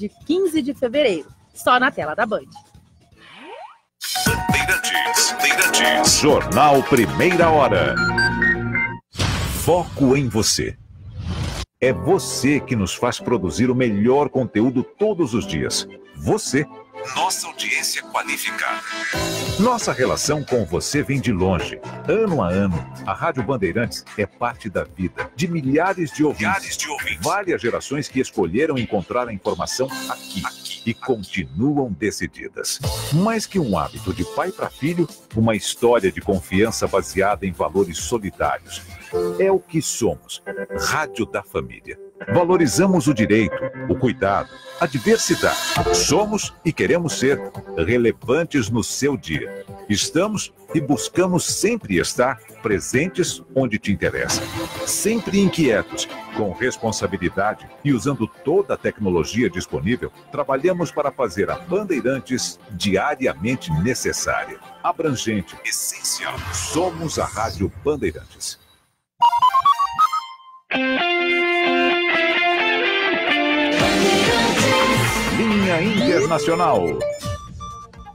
de 15 de fevereiro, só na tela da Band. Bandeirantes, Bandeirantes. Jornal Primeira Hora. Foco em você. É você que nos faz produzir o melhor conteúdo todos os dias. Você nossa audiência qualificada. Nossa relação com você vem de longe. Ano a ano, a Rádio Bandeirantes é parte da vida de milhares de ouvintes. Milhares de ouvintes. Várias gerações que escolheram encontrar a informação aqui, aqui e aqui. continuam decididas. Mais que um hábito de pai para filho, uma história de confiança baseada em valores solidários. É o que somos. Rádio da Família. Valorizamos o direito, o cuidado, a diversidade. Somos e queremos ser relevantes no seu dia. Estamos e buscamos sempre estar presentes onde te interessa. Sempre inquietos, com responsabilidade e usando toda a tecnologia disponível, trabalhamos para fazer a Bandeirantes diariamente necessária, abrangente, essencial. Somos a Rádio Bandeirantes. Linha Internacional.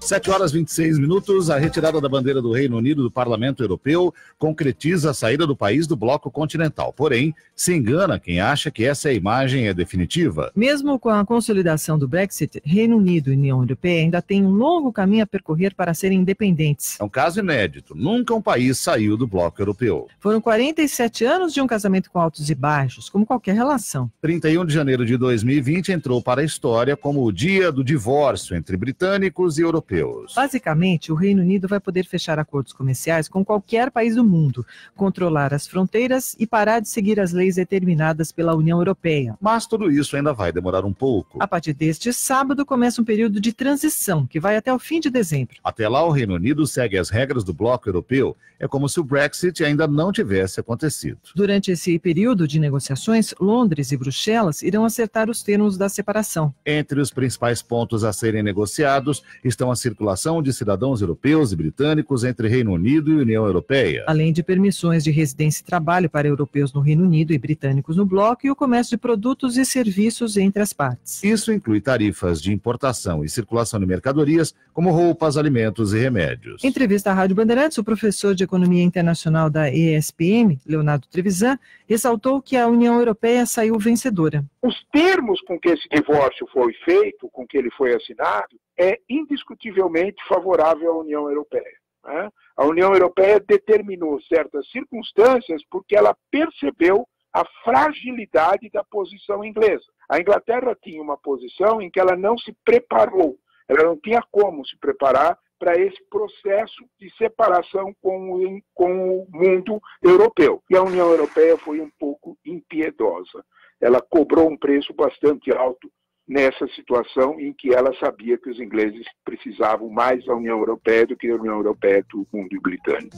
7 horas 26 minutos, a retirada da bandeira do Reino Unido do Parlamento Europeu concretiza a saída do país do bloco continental. Porém, se engana quem acha que essa imagem é definitiva. Mesmo com a consolidação do Brexit, Reino Unido e União Europeia ainda têm um longo caminho a percorrer para serem independentes. É um caso inédito. Nunca um país saiu do bloco europeu. Foram 47 anos de um casamento com altos e baixos, como qualquer relação. 31 de janeiro de 2020 entrou para a história como o dia do divórcio entre britânicos e europeus. Basicamente, o Reino Unido vai poder fechar acordos comerciais com qualquer país do mundo, controlar as fronteiras e parar de seguir as leis determinadas pela União Europeia. Mas tudo isso ainda vai demorar um pouco. A partir deste sábado começa um período de transição que vai até o fim de dezembro. Até lá, o Reino Unido segue as regras do bloco europeu. É como se o Brexit ainda não tivesse acontecido. Durante esse período de negociações, Londres e Bruxelas irão acertar os termos da separação. Entre os principais pontos a serem negociados estão a circulação de cidadãos europeus e britânicos entre Reino Unido e União Europeia. Além de permissões de residência e trabalho para europeus no Reino Unido e britânicos no bloco e o comércio de produtos e serviços entre as partes. Isso inclui tarifas de importação e circulação de mercadorias, como roupas, alimentos e remédios. Em entrevista à Rádio Bandeirantes, o professor de Economia Internacional da ESPM, Leonardo Trevisan, ressaltou que a União Europeia saiu vencedora. Os termos com que esse divórcio foi feito, com que ele foi assinado, é indiscutivelmente favorável à União Europeia. Né? A União Europeia determinou certas circunstâncias porque ela percebeu a fragilidade da posição inglesa. A Inglaterra tinha uma posição em que ela não se preparou, ela não tinha como se preparar para esse processo de separação com o, com o mundo europeu. E a União Europeia foi um pouco impiedosa. Ela cobrou um preço bastante alto nessa situação em que ela sabia que os ingleses precisavam mais da União Europeia do que a União Europeia do mundo britânico.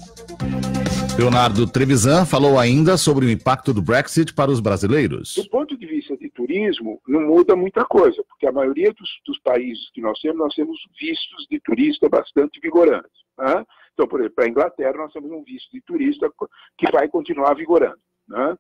Leonardo Trevisan falou ainda sobre o impacto do Brexit para os brasileiros. Do ponto de vista de turismo, não muda muita coisa, porque a maioria dos, dos países que nós temos, nós temos vistos de turista bastante vigorantes. Né? Então, por exemplo, para a Inglaterra, nós temos um visto de turista que vai continuar vigorando. Né?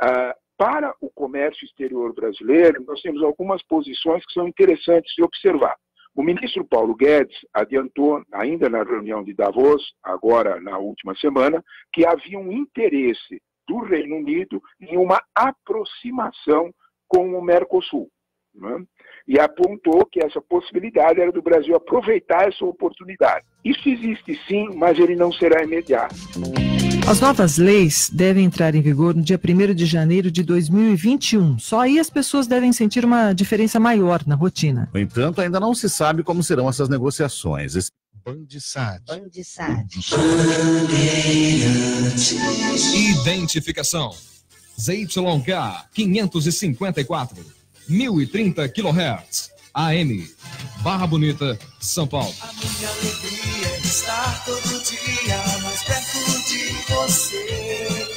Ah, para o comércio exterior brasileiro, nós temos algumas posições que são interessantes de observar. O ministro Paulo Guedes adiantou, ainda na reunião de Davos, agora na última semana, que havia um interesse do Reino Unido em uma aproximação com o Mercosul. Né? E apontou que essa possibilidade era do Brasil aproveitar essa oportunidade. Isso existe sim, mas ele não será imediato. As novas leis devem entrar em vigor no dia 1 de janeiro de 2021. Só aí as pessoas devem sentir uma diferença maior na rotina. No entanto, ainda não se sabe como serão essas negociações. Esse... Bandissat. Bandissat. Identificação. ZYK 554, 1030 kHz. AM. Barra Bonita, São Paulo. A minha alegria é estar todo dia mais perto de você.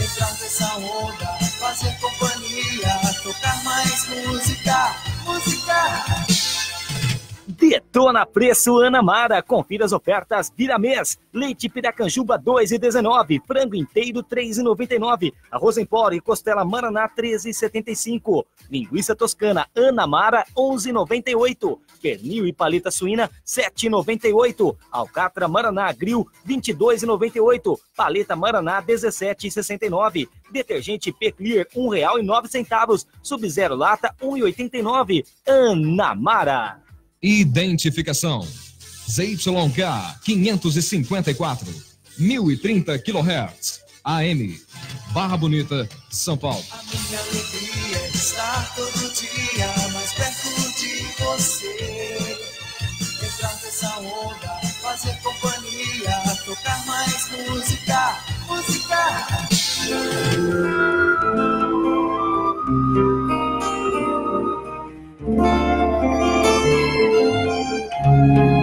Entrar nessa onda, fazer companhia, tocar mais música, música. Detona Preço Ana Mara. Confira as ofertas vira mês. Leite Piracanjuba 2,19. Frango inteiro 3,99. Arroz em pó e costela Maraná 13,75. Linguiça toscana Ana Mara 11,98. Pernil e paleta suína 7,98. Alcatra Maraná Grill 22,98. Paleta Maraná 17,69. Detergente Peclear R$ 1,09. Sub-Zero Lata 1,89. Ana Mara. Identificação. ZYK 554, 1030 kHz, AM, Barra Bonita, São Paulo. A minha alegria é estar todo dia mais perto de você. Entrar nessa onda, fazer companhia, tocar mais música, música. Thank you.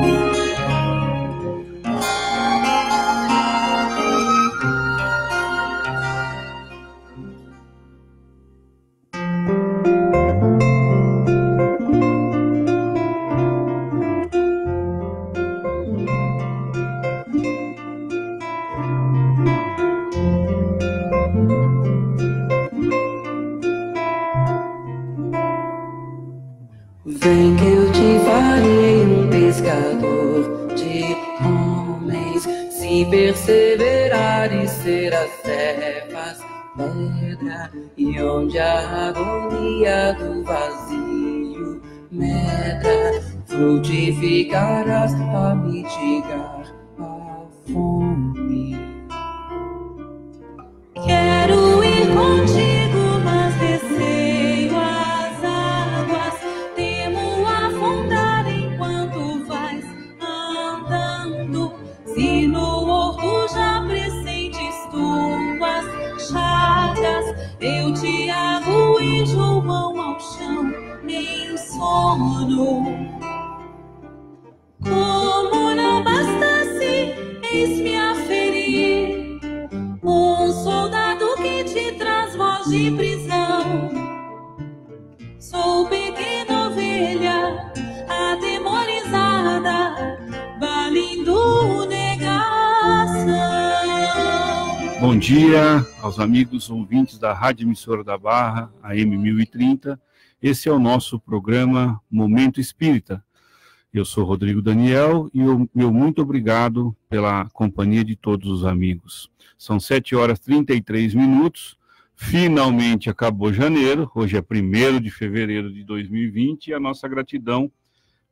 Vem que eu te farei um pescador de homens, se perseverares as trevas, pedra, e onde a agonia do vazio medra, frutificarás a mitigar. dia aos amigos ouvintes da Rádio Emissora da Barra, AM 1030. Esse é o nosso programa Momento Espírita. Eu sou Rodrigo Daniel e eu, meu muito obrigado pela companhia de todos os amigos. São 7 horas 33 minutos. Finalmente acabou janeiro, hoje é 1 de fevereiro de 2020 e a nossa gratidão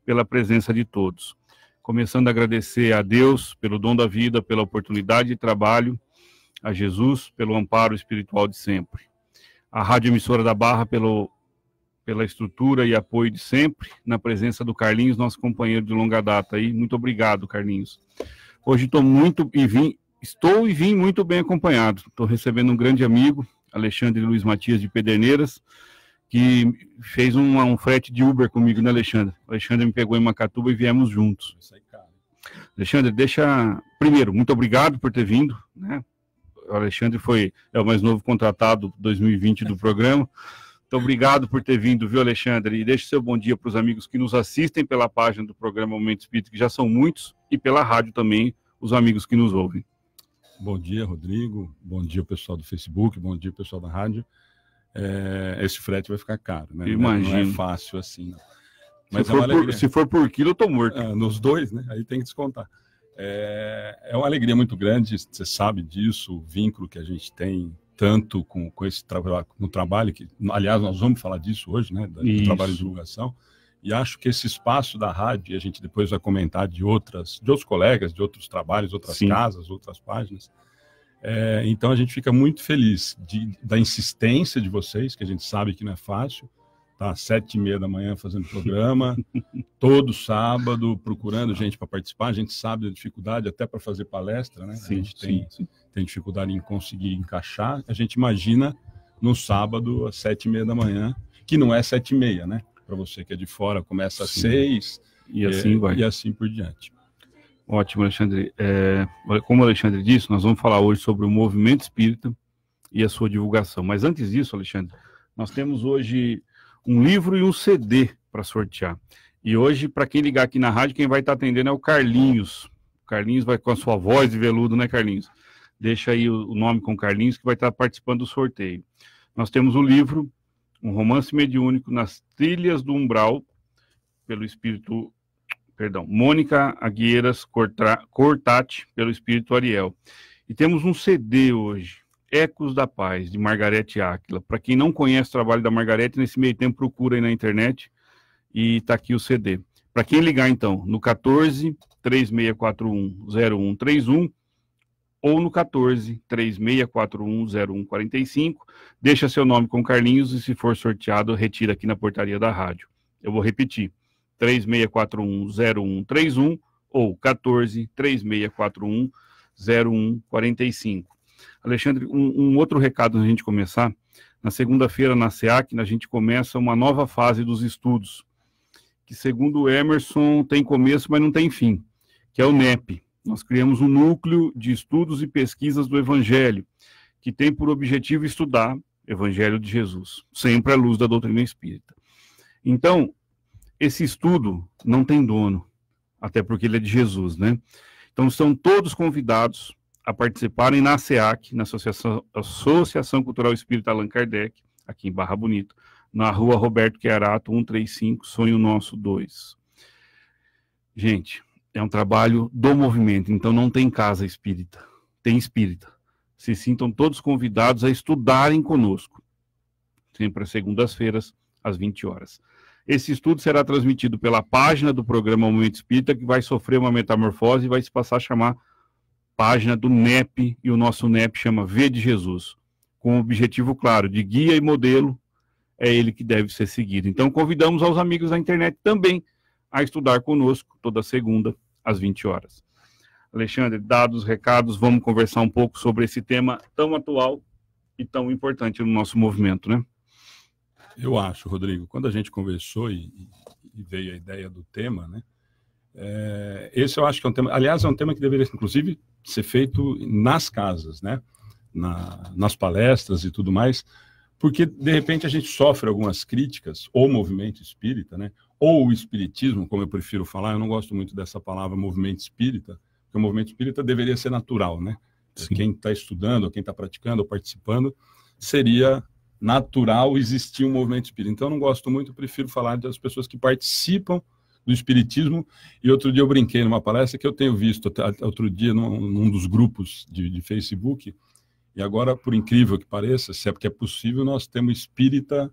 pela presença de todos. Começando a agradecer a Deus pelo dom da vida, pela oportunidade de trabalho a Jesus pelo amparo espiritual de sempre. A Rádio Emissora da Barra pelo, pela estrutura e apoio de sempre, na presença do Carlinhos, nosso companheiro de longa data aí. Muito obrigado, Carlinhos. Hoje estou muito e vim, estou e vim muito bem acompanhado. Estou recebendo um grande amigo, Alexandre Luiz Matias de Pederneiras, que fez um, um frete de Uber comigo, né, Alexandre? Alexandre me pegou em Macatuba e viemos juntos. Isso aí, cara. Alexandre, deixa. Primeiro, muito obrigado por ter vindo, né? o Alexandre foi é o mais novo contratado 2020 do programa. Então, obrigado por ter vindo, viu, Alexandre? E deixe seu bom dia para os amigos que nos assistem pela página do programa Momento Espírito, que já são muitos, e pela rádio também, os amigos que nos ouvem. Bom dia, Rodrigo. Bom dia, pessoal do Facebook. Bom dia, pessoal da rádio. É, esse frete vai ficar caro, né? Imagina. Não é, é fácil assim. Não. Mas se for, é por, se, for por, quilo, eu tô morto. É, nos dois, né? Aí tem que descontar. É, é uma alegria muito grande, você sabe disso, o vínculo que a gente tem tanto com, com esse trabalho, no trabalho, que, aliás, nós vamos falar disso hoje, né, do Isso. trabalho de divulgação, e acho que esse espaço da rádio, e a gente depois vai comentar de outras, de outros colegas, de outros trabalhos, outras Sim. casas, outras páginas, é, então a gente fica muito feliz de, da insistência de vocês, que a gente sabe que não é fácil, tá às sete e meia da manhã fazendo programa, todo sábado, procurando gente para participar. A gente sabe da dificuldade até para fazer palestra, né? Sim, a gente tem, sim, sim. tem dificuldade em conseguir encaixar. A gente imagina no sábado, às sete e meia da manhã, que não é sete e meia, né? Para você que é de fora, começa às seis e, e assim é, vai. E assim por diante. Ótimo, Alexandre. É, como o Alexandre disse, nós vamos falar hoje sobre o movimento espírita e a sua divulgação. Mas antes disso, Alexandre, nós temos hoje um livro e um CD para sortear. E hoje, para quem ligar aqui na rádio, quem vai estar tá atendendo é o Carlinhos. O Carlinhos vai com a sua voz de veludo, né, Carlinhos? Deixa aí o nome com o Carlinhos, que vai estar tá participando do sorteio. Nós temos o livro, um romance mediúnico nas trilhas do umbral, pelo espírito, perdão, Mônica Aguieiras Cortati, pelo espírito Ariel. E temos um CD hoje, Ecos da Paz, de Margarete Áquila. Para quem não conhece o trabalho da Margarete, nesse meio tempo procura aí na internet e está aqui o CD. Para quem ligar, então, no 14 3641 ou no 14 3641 deixa seu nome com Carlinhos e, se for sorteado, retira aqui na portaria da rádio. Eu vou repetir: 3641 ou 14 3641 0145. Alexandre, um, um outro recado a gente começar. Na segunda-feira, na SEAC, a gente começa uma nova fase dos estudos, que, segundo o Emerson, tem começo, mas não tem fim, que é o NEP. Nós criamos um núcleo de estudos e pesquisas do Evangelho, que tem por objetivo estudar Evangelho de Jesus, sempre à luz da doutrina espírita. Então, esse estudo não tem dono, até porque ele é de Jesus, né? Então, são todos convidados a participarem na SEAC, na Associação, Associação Cultural Espírita Allan Kardec, aqui em Barra Bonito, na rua Roberto Querato 135, Sonho Nosso 2. Gente, é um trabalho do movimento, então não tem casa espírita, tem espírita. Se sintam todos convidados a estudarem conosco, sempre às segundas-feiras, às 20 horas. Esse estudo será transmitido pela página do programa Momento Espírita, que vai sofrer uma metamorfose e vai se passar a chamar página do NEP, e o nosso NEP chama V de Jesus, com o objetivo claro de guia e modelo, é ele que deve ser seguido. Então, convidamos aos amigos da internet também a estudar conosco toda segunda, às 20 horas. Alexandre, dados, recados, vamos conversar um pouco sobre esse tema tão atual e tão importante no nosso movimento, né? Eu acho, Rodrigo, quando a gente conversou e, e veio a ideia do tema, né? É, esse eu acho que é um tema, aliás, é um tema que deveria, inclusive, ser feito nas casas, né? Na, nas palestras e tudo mais, porque de repente a gente sofre algumas críticas, ou movimento espírita, né? ou o espiritismo, como eu prefiro falar, eu não gosto muito dessa palavra movimento espírita, porque o movimento espírita deveria ser natural, né? Sim. Quem está estudando, quem está praticando ou participando, seria natural existir um movimento espírita. Então eu não gosto muito, eu prefiro falar das pessoas que participam do espiritismo. E outro dia eu brinquei numa palestra que eu tenho visto, outro dia num, num dos grupos de, de, Facebook, e agora, por incrível que pareça, se é porque é possível, nós temos espírita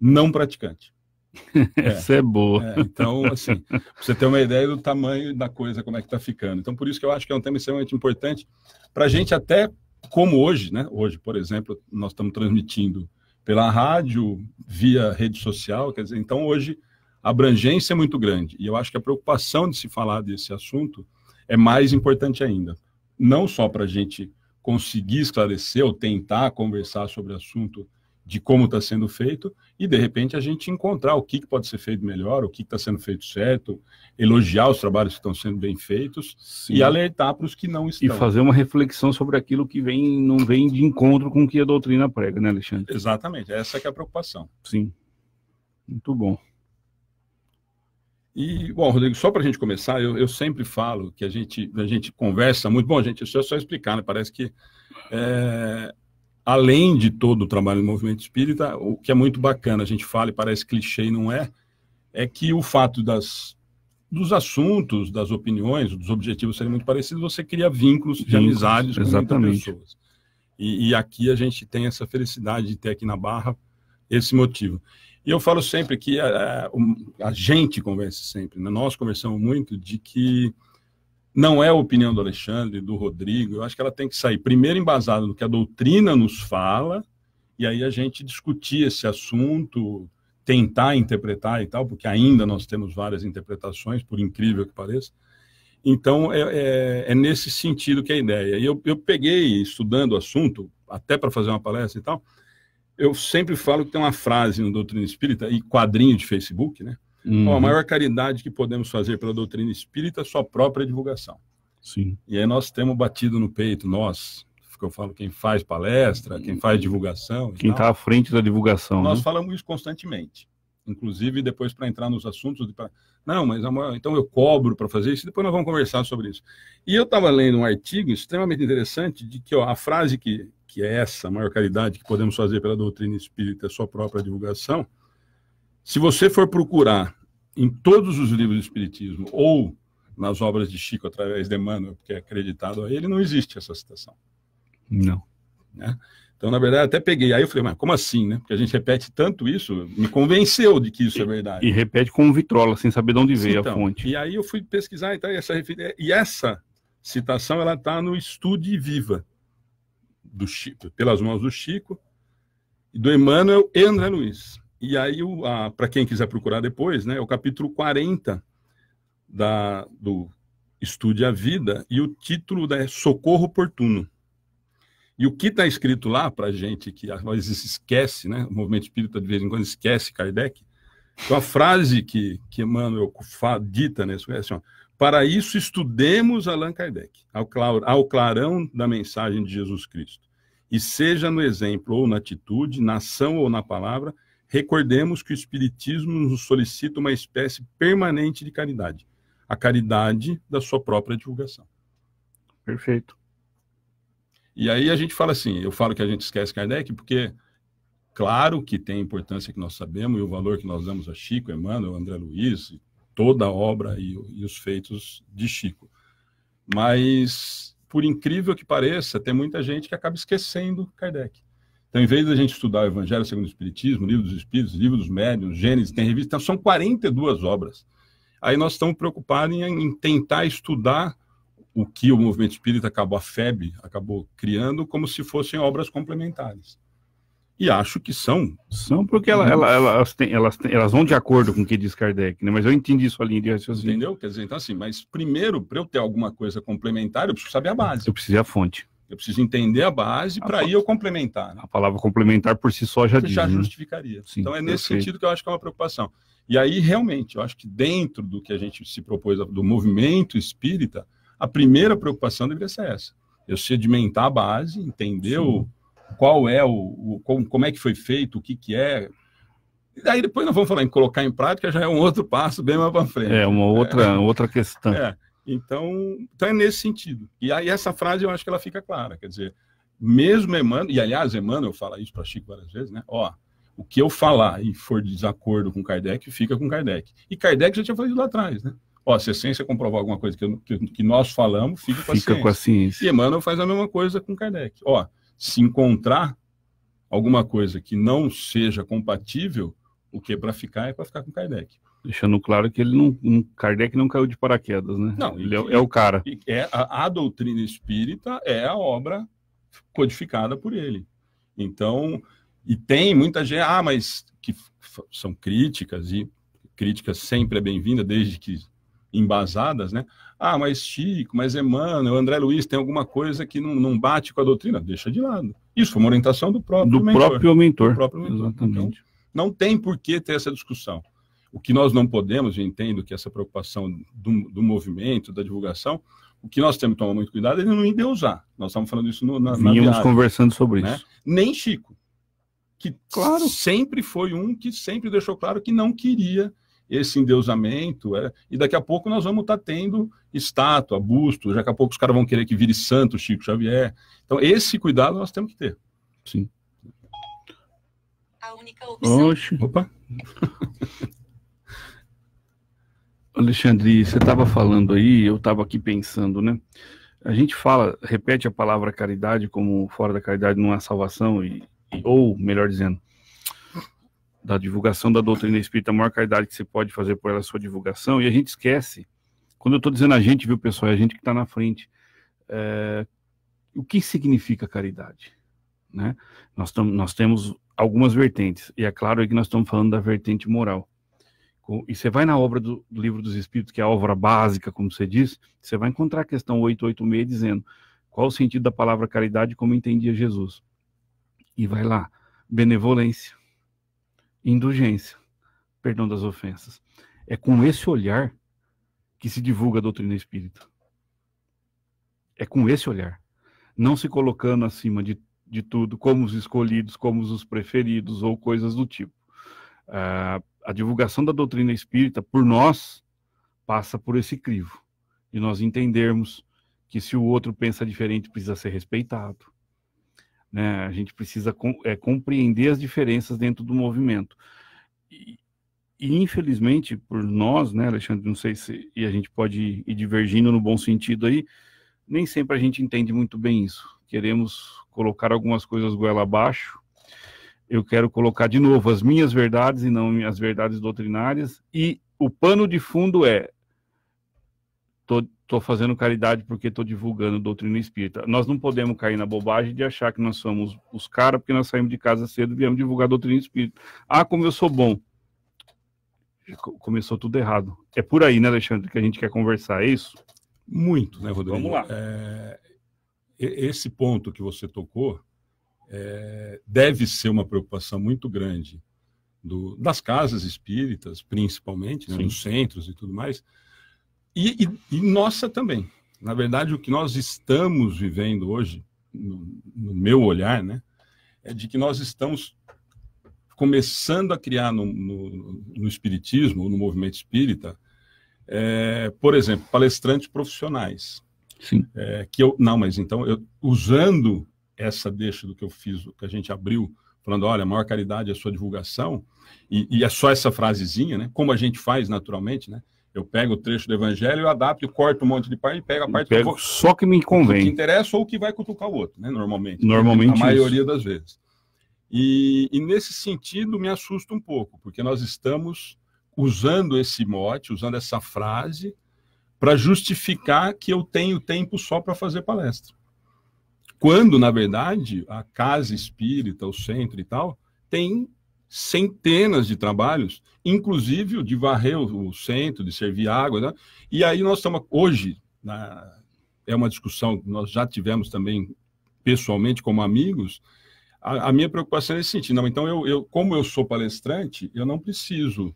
não praticante. Essa é, é boa. É, então, assim, você tem uma ideia do tamanho da coisa, como é que está ficando. Então, por isso que eu acho que é um tema extremamente importante para a gente até como hoje, né? Hoje, por exemplo, nós estamos transmitindo pela rádio, via rede social, quer dizer, então hoje abrangência é muito grande. E eu acho que a preocupação de se falar desse assunto é mais importante ainda. Não só para a gente conseguir esclarecer ou tentar conversar sobre o assunto de como está sendo feito e, de repente, a gente encontrar o que, que pode ser feito melhor, o que está sendo feito certo, elogiar os trabalhos que estão sendo bem feitos Sim. e alertar para os que não estão. E fazer uma reflexão sobre aquilo que vem não vem de encontro com o que a doutrina prega, né, Alexandre? Exatamente, essa é a preocupação. Sim. Muito bom. E, bom, Rodrigo, só para a gente começar, eu, eu, sempre falo que a gente, a gente conversa muito. Bom, gente, isso é só explicar, né? Parece que, é, além de todo o trabalho do movimento espírita, o que é muito bacana, a gente fala e parece clichê e não é, é que o fato das, dos assuntos, das opiniões, dos objetivos serem muito parecidos, você cria vínculos, vínculos de amizades exatamente. com pessoas. E, e aqui a gente tem essa felicidade de ter aqui na Barra esse motivo. E eu falo sempre que a, é, a, é, a gente conversa sempre, né? nós conversamos muito de que não é a opinião do Alexandre, do Rodrigo, eu acho que ela tem que sair primeiro embasada no que a doutrina nos fala, e aí a gente discutir esse assunto, tentar interpretar e tal, porque ainda nós temos várias interpretações, por incrível que pareça. Então, é, é, é nesse sentido que é a ideia. E eu, eu peguei, estudando o assunto, até para fazer uma palestra e tal, eu sempre falo que tem uma frase no Doutrina Espírita e quadrinho de Facebook, né? Uhum. a maior caridade que podemos fazer pela doutrina espírita é sua própria divulgação. Sim. E aí nós temos batido no peito, nós, que eu falo, quem faz palestra, quem uhum. faz divulgação. Quem está à frente da divulgação. Nós né? falamos isso constantemente. Inclusive, depois para entrar nos assuntos. De... Não, mas então eu cobro para fazer isso, depois nós vamos conversar sobre isso. E eu estava lendo um artigo extremamente interessante de que ó, a frase que que é essa a maior caridade que podemos fazer pela doutrina espírita, é sua própria divulgação, se você for procurar em todos os livros do Espiritismo ou nas obras de Chico através de Emmanuel, porque é acreditado a ele, não existe essa citação. Não. Né? Então, na verdade, até peguei. Aí eu falei, mas como assim, né? Porque a gente repete tanto isso, me convenceu de que isso é e, é verdade. E repete com vitrola, sem saber de onde veio então, a fonte. E aí eu fui pesquisar e e essa, é, e essa citação, ela está no Estude Viva, do Chico, pelas mãos do Chico, e do Emmanuel e André Luiz. E aí, para quem quiser procurar depois, né, é o capítulo 40 da, do Estude a Vida, e o título é Socorro Oportuno. E o que está escrito lá, para gente que às vezes esquece, né, o movimento espírita de vez em quando esquece Kardec, então é a frase que, que Emmanuel dita nesse né, é assim, ó, para isso estudemos Allan Kardec, ao, clar, ao clarão da mensagem de Jesus Cristo. E seja no exemplo ou na atitude, na ação ou na palavra, recordemos que o Espiritismo nos solicita uma espécie permanente de caridade a caridade da sua própria divulgação. Perfeito. E aí a gente fala assim, eu falo que a gente esquece Kardec porque claro que tem a importância que nós sabemos e o valor que nós damos a Chico, Emmanuel, André Luiz, toda a obra e, e os feitos de Chico. Mas por incrível que pareça, tem muita gente que acaba esquecendo Kardec. Então, em vez da gente estudar o Evangelho segundo o Espiritismo, Livro dos Espíritos, Livro dos Médiuns, Gênesis, tem revista, então, são 42 obras. Aí nós estamos preocupados em, em tentar estudar o que o movimento espírita acabou, a FEB acabou criando, como se fossem obras complementares. E acho que são. São porque ela, ela, elas, têm, elas, têm, elas vão de acordo com o que diz Kardec, né? Mas eu entendi sua linha de raciocínio. Entendeu? Quer dizer, então assim, mas primeiro, para eu ter alguma coisa complementar, eu preciso saber a base. Eu preciso a fonte. Eu preciso entender a base para aí eu complementar. Né? A palavra complementar por si só já Você diz. Já né? justificaria. Sim, então é nesse perfeito. sentido que eu acho que é uma preocupação. E aí, realmente, eu acho que dentro do que a gente se propôs do movimento espírita, a primeira preocupação deveria ser essa. Eu sedimentar a base, entender Sim. o qual é o, o como, como, é que foi feito, o que, que é. E daí depois nós vamos falar em colocar em prática, já é um outro passo bem mais para frente. É, uma outra, é. outra questão. É. Então, então é nesse sentido. E aí essa frase eu acho que ela fica clara, quer dizer, mesmo Emmanuel, e aliás, Emmanuel fala isso para Chico várias vezes, né? Ó, o que eu falar e for de desacordo com Kardec, fica com Kardec. E Kardec já tinha falado lá atrás, né? Ó, se a ciência comprovar alguma coisa que, eu, que, que nós falamos, fica com a fica ciência. Com a ciência. E Emmanuel faz a mesma coisa com Kardec. Ó, se encontrar alguma coisa que não seja compatível, o que é para ficar é para ficar com Kardec. Deixando claro que ele não, Kardec não caiu de paraquedas, né? Não, ele é, é, o cara. É a, a doutrina espírita é a obra codificada por ele. Então, e tem muita gente, ah, mas que são críticas e críticas sempre é bem-vinda, desde que embasadas, né? Ah, mas Chico, mas Emmanuel, André Luiz, tem alguma coisa que não, não bate com a doutrina? Deixa de lado. Isso foi uma orientação do próprio do mentor. Próprio mentor. Do próprio mentor. Exatamente. Então, não tem por que ter essa discussão. O que nós não podemos, eu entendo que essa preocupação do, do movimento, da divulgação, o que nós temos que tomar muito cuidado é não endeusar. Nós estamos falando isso no, na, Vínhamos na né? conversando sobre né? isso. Nem Chico, que claro. sempre foi um que sempre deixou claro que não queria esse endeusamento, é, e daqui a pouco nós vamos estar tá tendo estátua, busto, daqui a pouco os caras vão querer que vire santo Chico Xavier. Então, esse cuidado nós temos que ter. Sim. A única opção. Oxe. Opa. Alexandre, você estava falando aí, eu estava aqui pensando, né? A gente fala, repete a palavra caridade como fora da caridade não há é salvação, e, ou melhor dizendo, da divulgação da doutrina espírita, a maior caridade que você pode fazer por ela é a sua divulgação, e a gente esquece. Quando eu estou dizendo a gente, viu, pessoal, é a gente que está na frente. É, o que significa caridade? Né? Nós, tam, nós temos algumas vertentes, e é claro que nós estamos falando da vertente moral. E você vai na obra do, do Livro dos Espíritos, que é a obra básica, como você diz, você vai encontrar a questão 886 dizendo qual o sentido da palavra caridade como entendia Jesus. E vai lá, benevolência, indulgência, perdão das ofensas. É com esse olhar que se divulga a doutrina espírita. É com esse olhar. Não se colocando acima de, de tudo, como os escolhidos, como os preferidos ou coisas do tipo. Ah, a divulgação da doutrina espírita, por nós, passa por esse crivo. E nós entendermos que se o outro pensa diferente, precisa ser respeitado. Né? A gente precisa com, é, compreender as diferenças dentro do movimento. E, e, infelizmente, por nós, né, Alexandre, não sei se e a gente pode ir divergindo no bom sentido aí, nem sempre a gente entende muito bem isso. Queremos colocar algumas coisas goela abaixo. Eu quero colocar de novo as minhas verdades e não as verdades doutrinárias. E o pano de fundo é estou fazendo caridade porque estou divulgando doutrina espírita. Nós não podemos cair na bobagem de achar que nós somos os caras porque nós saímos de casa cedo e viemos divulgar doutrina espírita. Ah, como eu sou bom. Começou tudo errado. É por aí, né, Alexandre, que a gente quer conversar, é isso? Muito, né, Rodrigo? Vamos lá. É, esse ponto que você tocou é, deve ser uma preocupação muito grande do, das casas espíritas, principalmente, né, nos centros e tudo mais, e, e, e nossa também. Na verdade, o que nós estamos vivendo hoje, no, no, meu olhar, né, é de que nós estamos começando a criar no, no, no espiritismo, no movimento espírita, é, por exemplo, palestrantes profissionais. Sim. É, que eu, não, mas então, eu, usando essa deixa do que eu fiz, que a gente abriu, falando, olha, a maior caridade é a sua divulgação, e, e é só essa frasezinha, né, como a gente faz naturalmente, né, eu pego o trecho do evangelho, eu adapto, corto um monte de parte e pego a parte eu pego que eu vou, só que me convém. Que interessa ou que vai cutucar o outro, né? Normalmente. Normalmente. A maioria isso. das vezes. E, e, nesse sentido me assusta um pouco, porque nós estamos usando esse mote, usando essa frase, para justificar que eu tenho tempo só para fazer palestra. Quando, na verdade, a casa espírita, o centro e tal, tem centenas de trabalhos, inclusive o de varrer o centro, de servir água. Né? E aí nós estamos, hoje, na, é uma discussão que nós já tivemos também pessoalmente como amigos, a, a minha preocupação é nesse sentido. Não, então, eu, eu, como eu sou palestrante, eu não preciso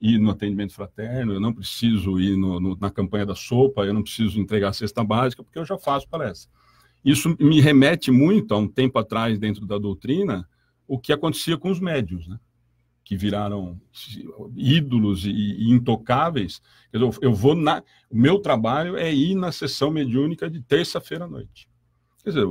ir no atendimento fraterno, eu não preciso ir no, no, na campanha da sopa, eu não preciso entregar a cesta básica, porque eu já faço palestra. Isso me remete muito a um tempo atrás dentro da doutrina, o que acontecia com os médios, né? que viraram ídolos e, e intocáveis. Eu, eu vou na, o meu trabalho é ir na sessão mediúnica de terça-feira à noite. Quer dizer,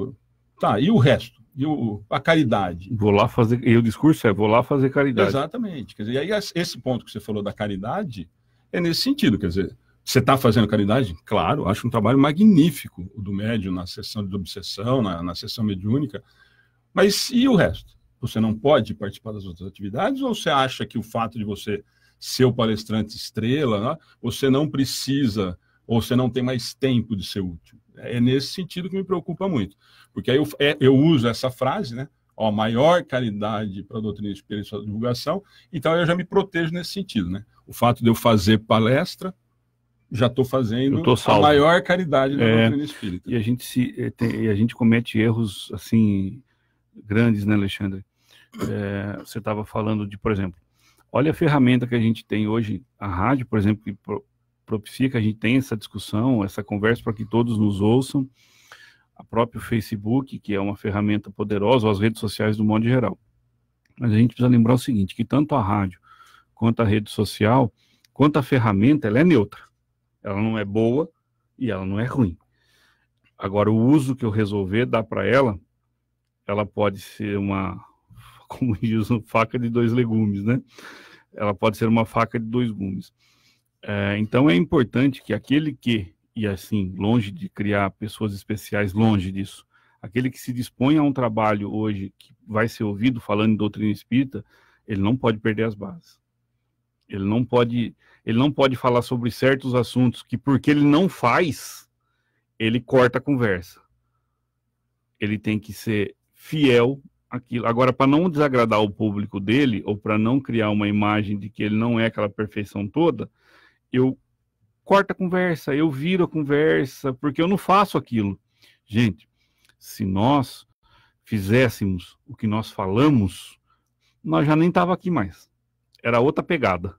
tá, e o resto? E o, a caridade? Vou lá fazer, e o discurso é, vou lá fazer caridade. Exatamente. Quer dizer, e aí esse ponto que você falou da caridade é nesse sentido, quer dizer, você está fazendo caridade? Claro, acho um trabalho magnífico o do médium na sessão de obsessão, na, na sessão mediúnica, mas e o resto? você não pode participar das outras atividades? Ou você acha que o fato de você ser o palestrante estrela, né, você não precisa, ou você não tem mais tempo de ser útil? É nesse sentido que me preocupa muito. Porque aí eu, é, eu uso essa frase, né? Ó, maior caridade para a doutrina espírita e sua divulgação, então eu já me protejo nesse sentido, né? O fato de eu fazer palestra, já estou fazendo a maior caridade da é, doutrina espírita. E a gente se eh, e a gente comete erros assim grandes, né, Alexandre? é, você estava falando de, por exemplo, olha a ferramenta que a gente tem hoje, a rádio, por exemplo, que propicia que a gente tenha essa discussão, essa conversa para que todos nos ouçam, a próprio Facebook, que é uma ferramenta poderosa, ou as redes sociais do modo geral. Mas a gente precisa lembrar o seguinte, que tanto a rádio quanto a rede social, quanto a ferramenta, ela é neutra. Ela não é boa e ela não é ruim. Agora, o uso que eu resolver dar para ela, ela pode ser uma como diz, faca de dois legumes, né? Ela pode ser uma faca de dois gumes. É, então é importante que aquele que, e assim, longe de criar pessoas especiais, longe disso, aquele que se dispõe a um trabalho hoje que vai ser ouvido falando em doutrina espírita, ele não pode perder as bases. Ele não pode, ele não pode falar sobre certos assuntos que porque ele não faz, ele corta a conversa. Ele tem que ser fiel aquilo. Agora, para não desagradar o público dele, ou para não criar uma imagem de que ele não é aquela perfeição toda, eu corto a conversa, eu viro a conversa, porque eu não faço aquilo. Gente, se nós fizéssemos o que nós falamos, nós já nem tava aqui mais. Era outra pegada.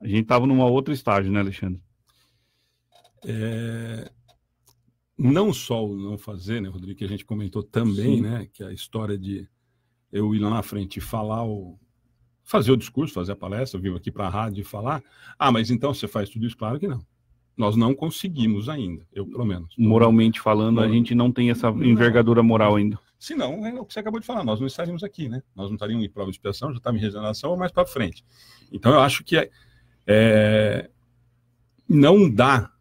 A gente tava numa outra estágio, né, Alexandre? É, não só o não fazer, né, Rodrigo, que a gente comentou também, Sim. né, que é a história de eu ir lá na frente e falar o fazer o discurso, fazer a palestra, eu aqui para a rádio e falar, ah, mas então você faz tudo isso? Claro que não. Nós não conseguimos ainda, eu pelo menos. Moralmente falando, a gente não tem essa envergadura moral ainda. Se não, é o que você acabou de falar, nós não estaríamos aqui, né? Nós não estaríamos em prova de expiação, já está em regeneração ou mais para frente. Então eu acho que é, é não dá,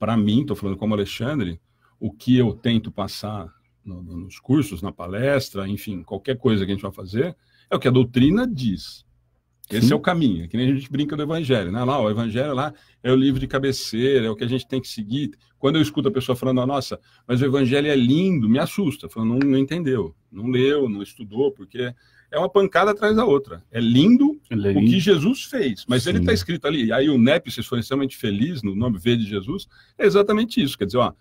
para mim, estou falando como Alexandre, o que eu tento passar no, nos cursos, na palestra, enfim, qualquer coisa que a gente vai fazer, é o que a doutrina diz. Esse Sim. é o caminho, é que nem a gente brinca do evangelho, né? Lá, o evangelho lá é o livro de cabeceira, é o que a gente tem que seguir. Quando eu escuto a pessoa falando, ah, nossa, mas o evangelho é lindo, me assusta, falando, não, não entendeu, não leu, não estudou, porque é uma pancada atrás da outra. É lindo, é o que Jesus fez, mas tá Sim. ele está escrito ali. Aí o NEP, se for extremamente feliz no nome V de Jesus, é exatamente isso. Quer dizer, ó,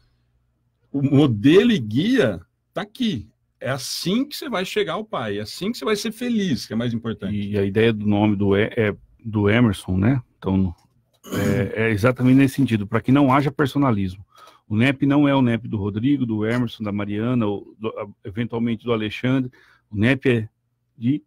o modelo e guia está aqui. É assim que você vai chegar ao pai, é assim que você vai ser feliz, que é mais importante. E a ideia do nome do, e, é, do Emerson, né? Então, é, é exatamente nesse sentido, para que não haja personalismo. O NEP não é o NEP do Rodrigo, do Emerson, da Mariana, ou do, eventualmente do Alexandre. O NEP é de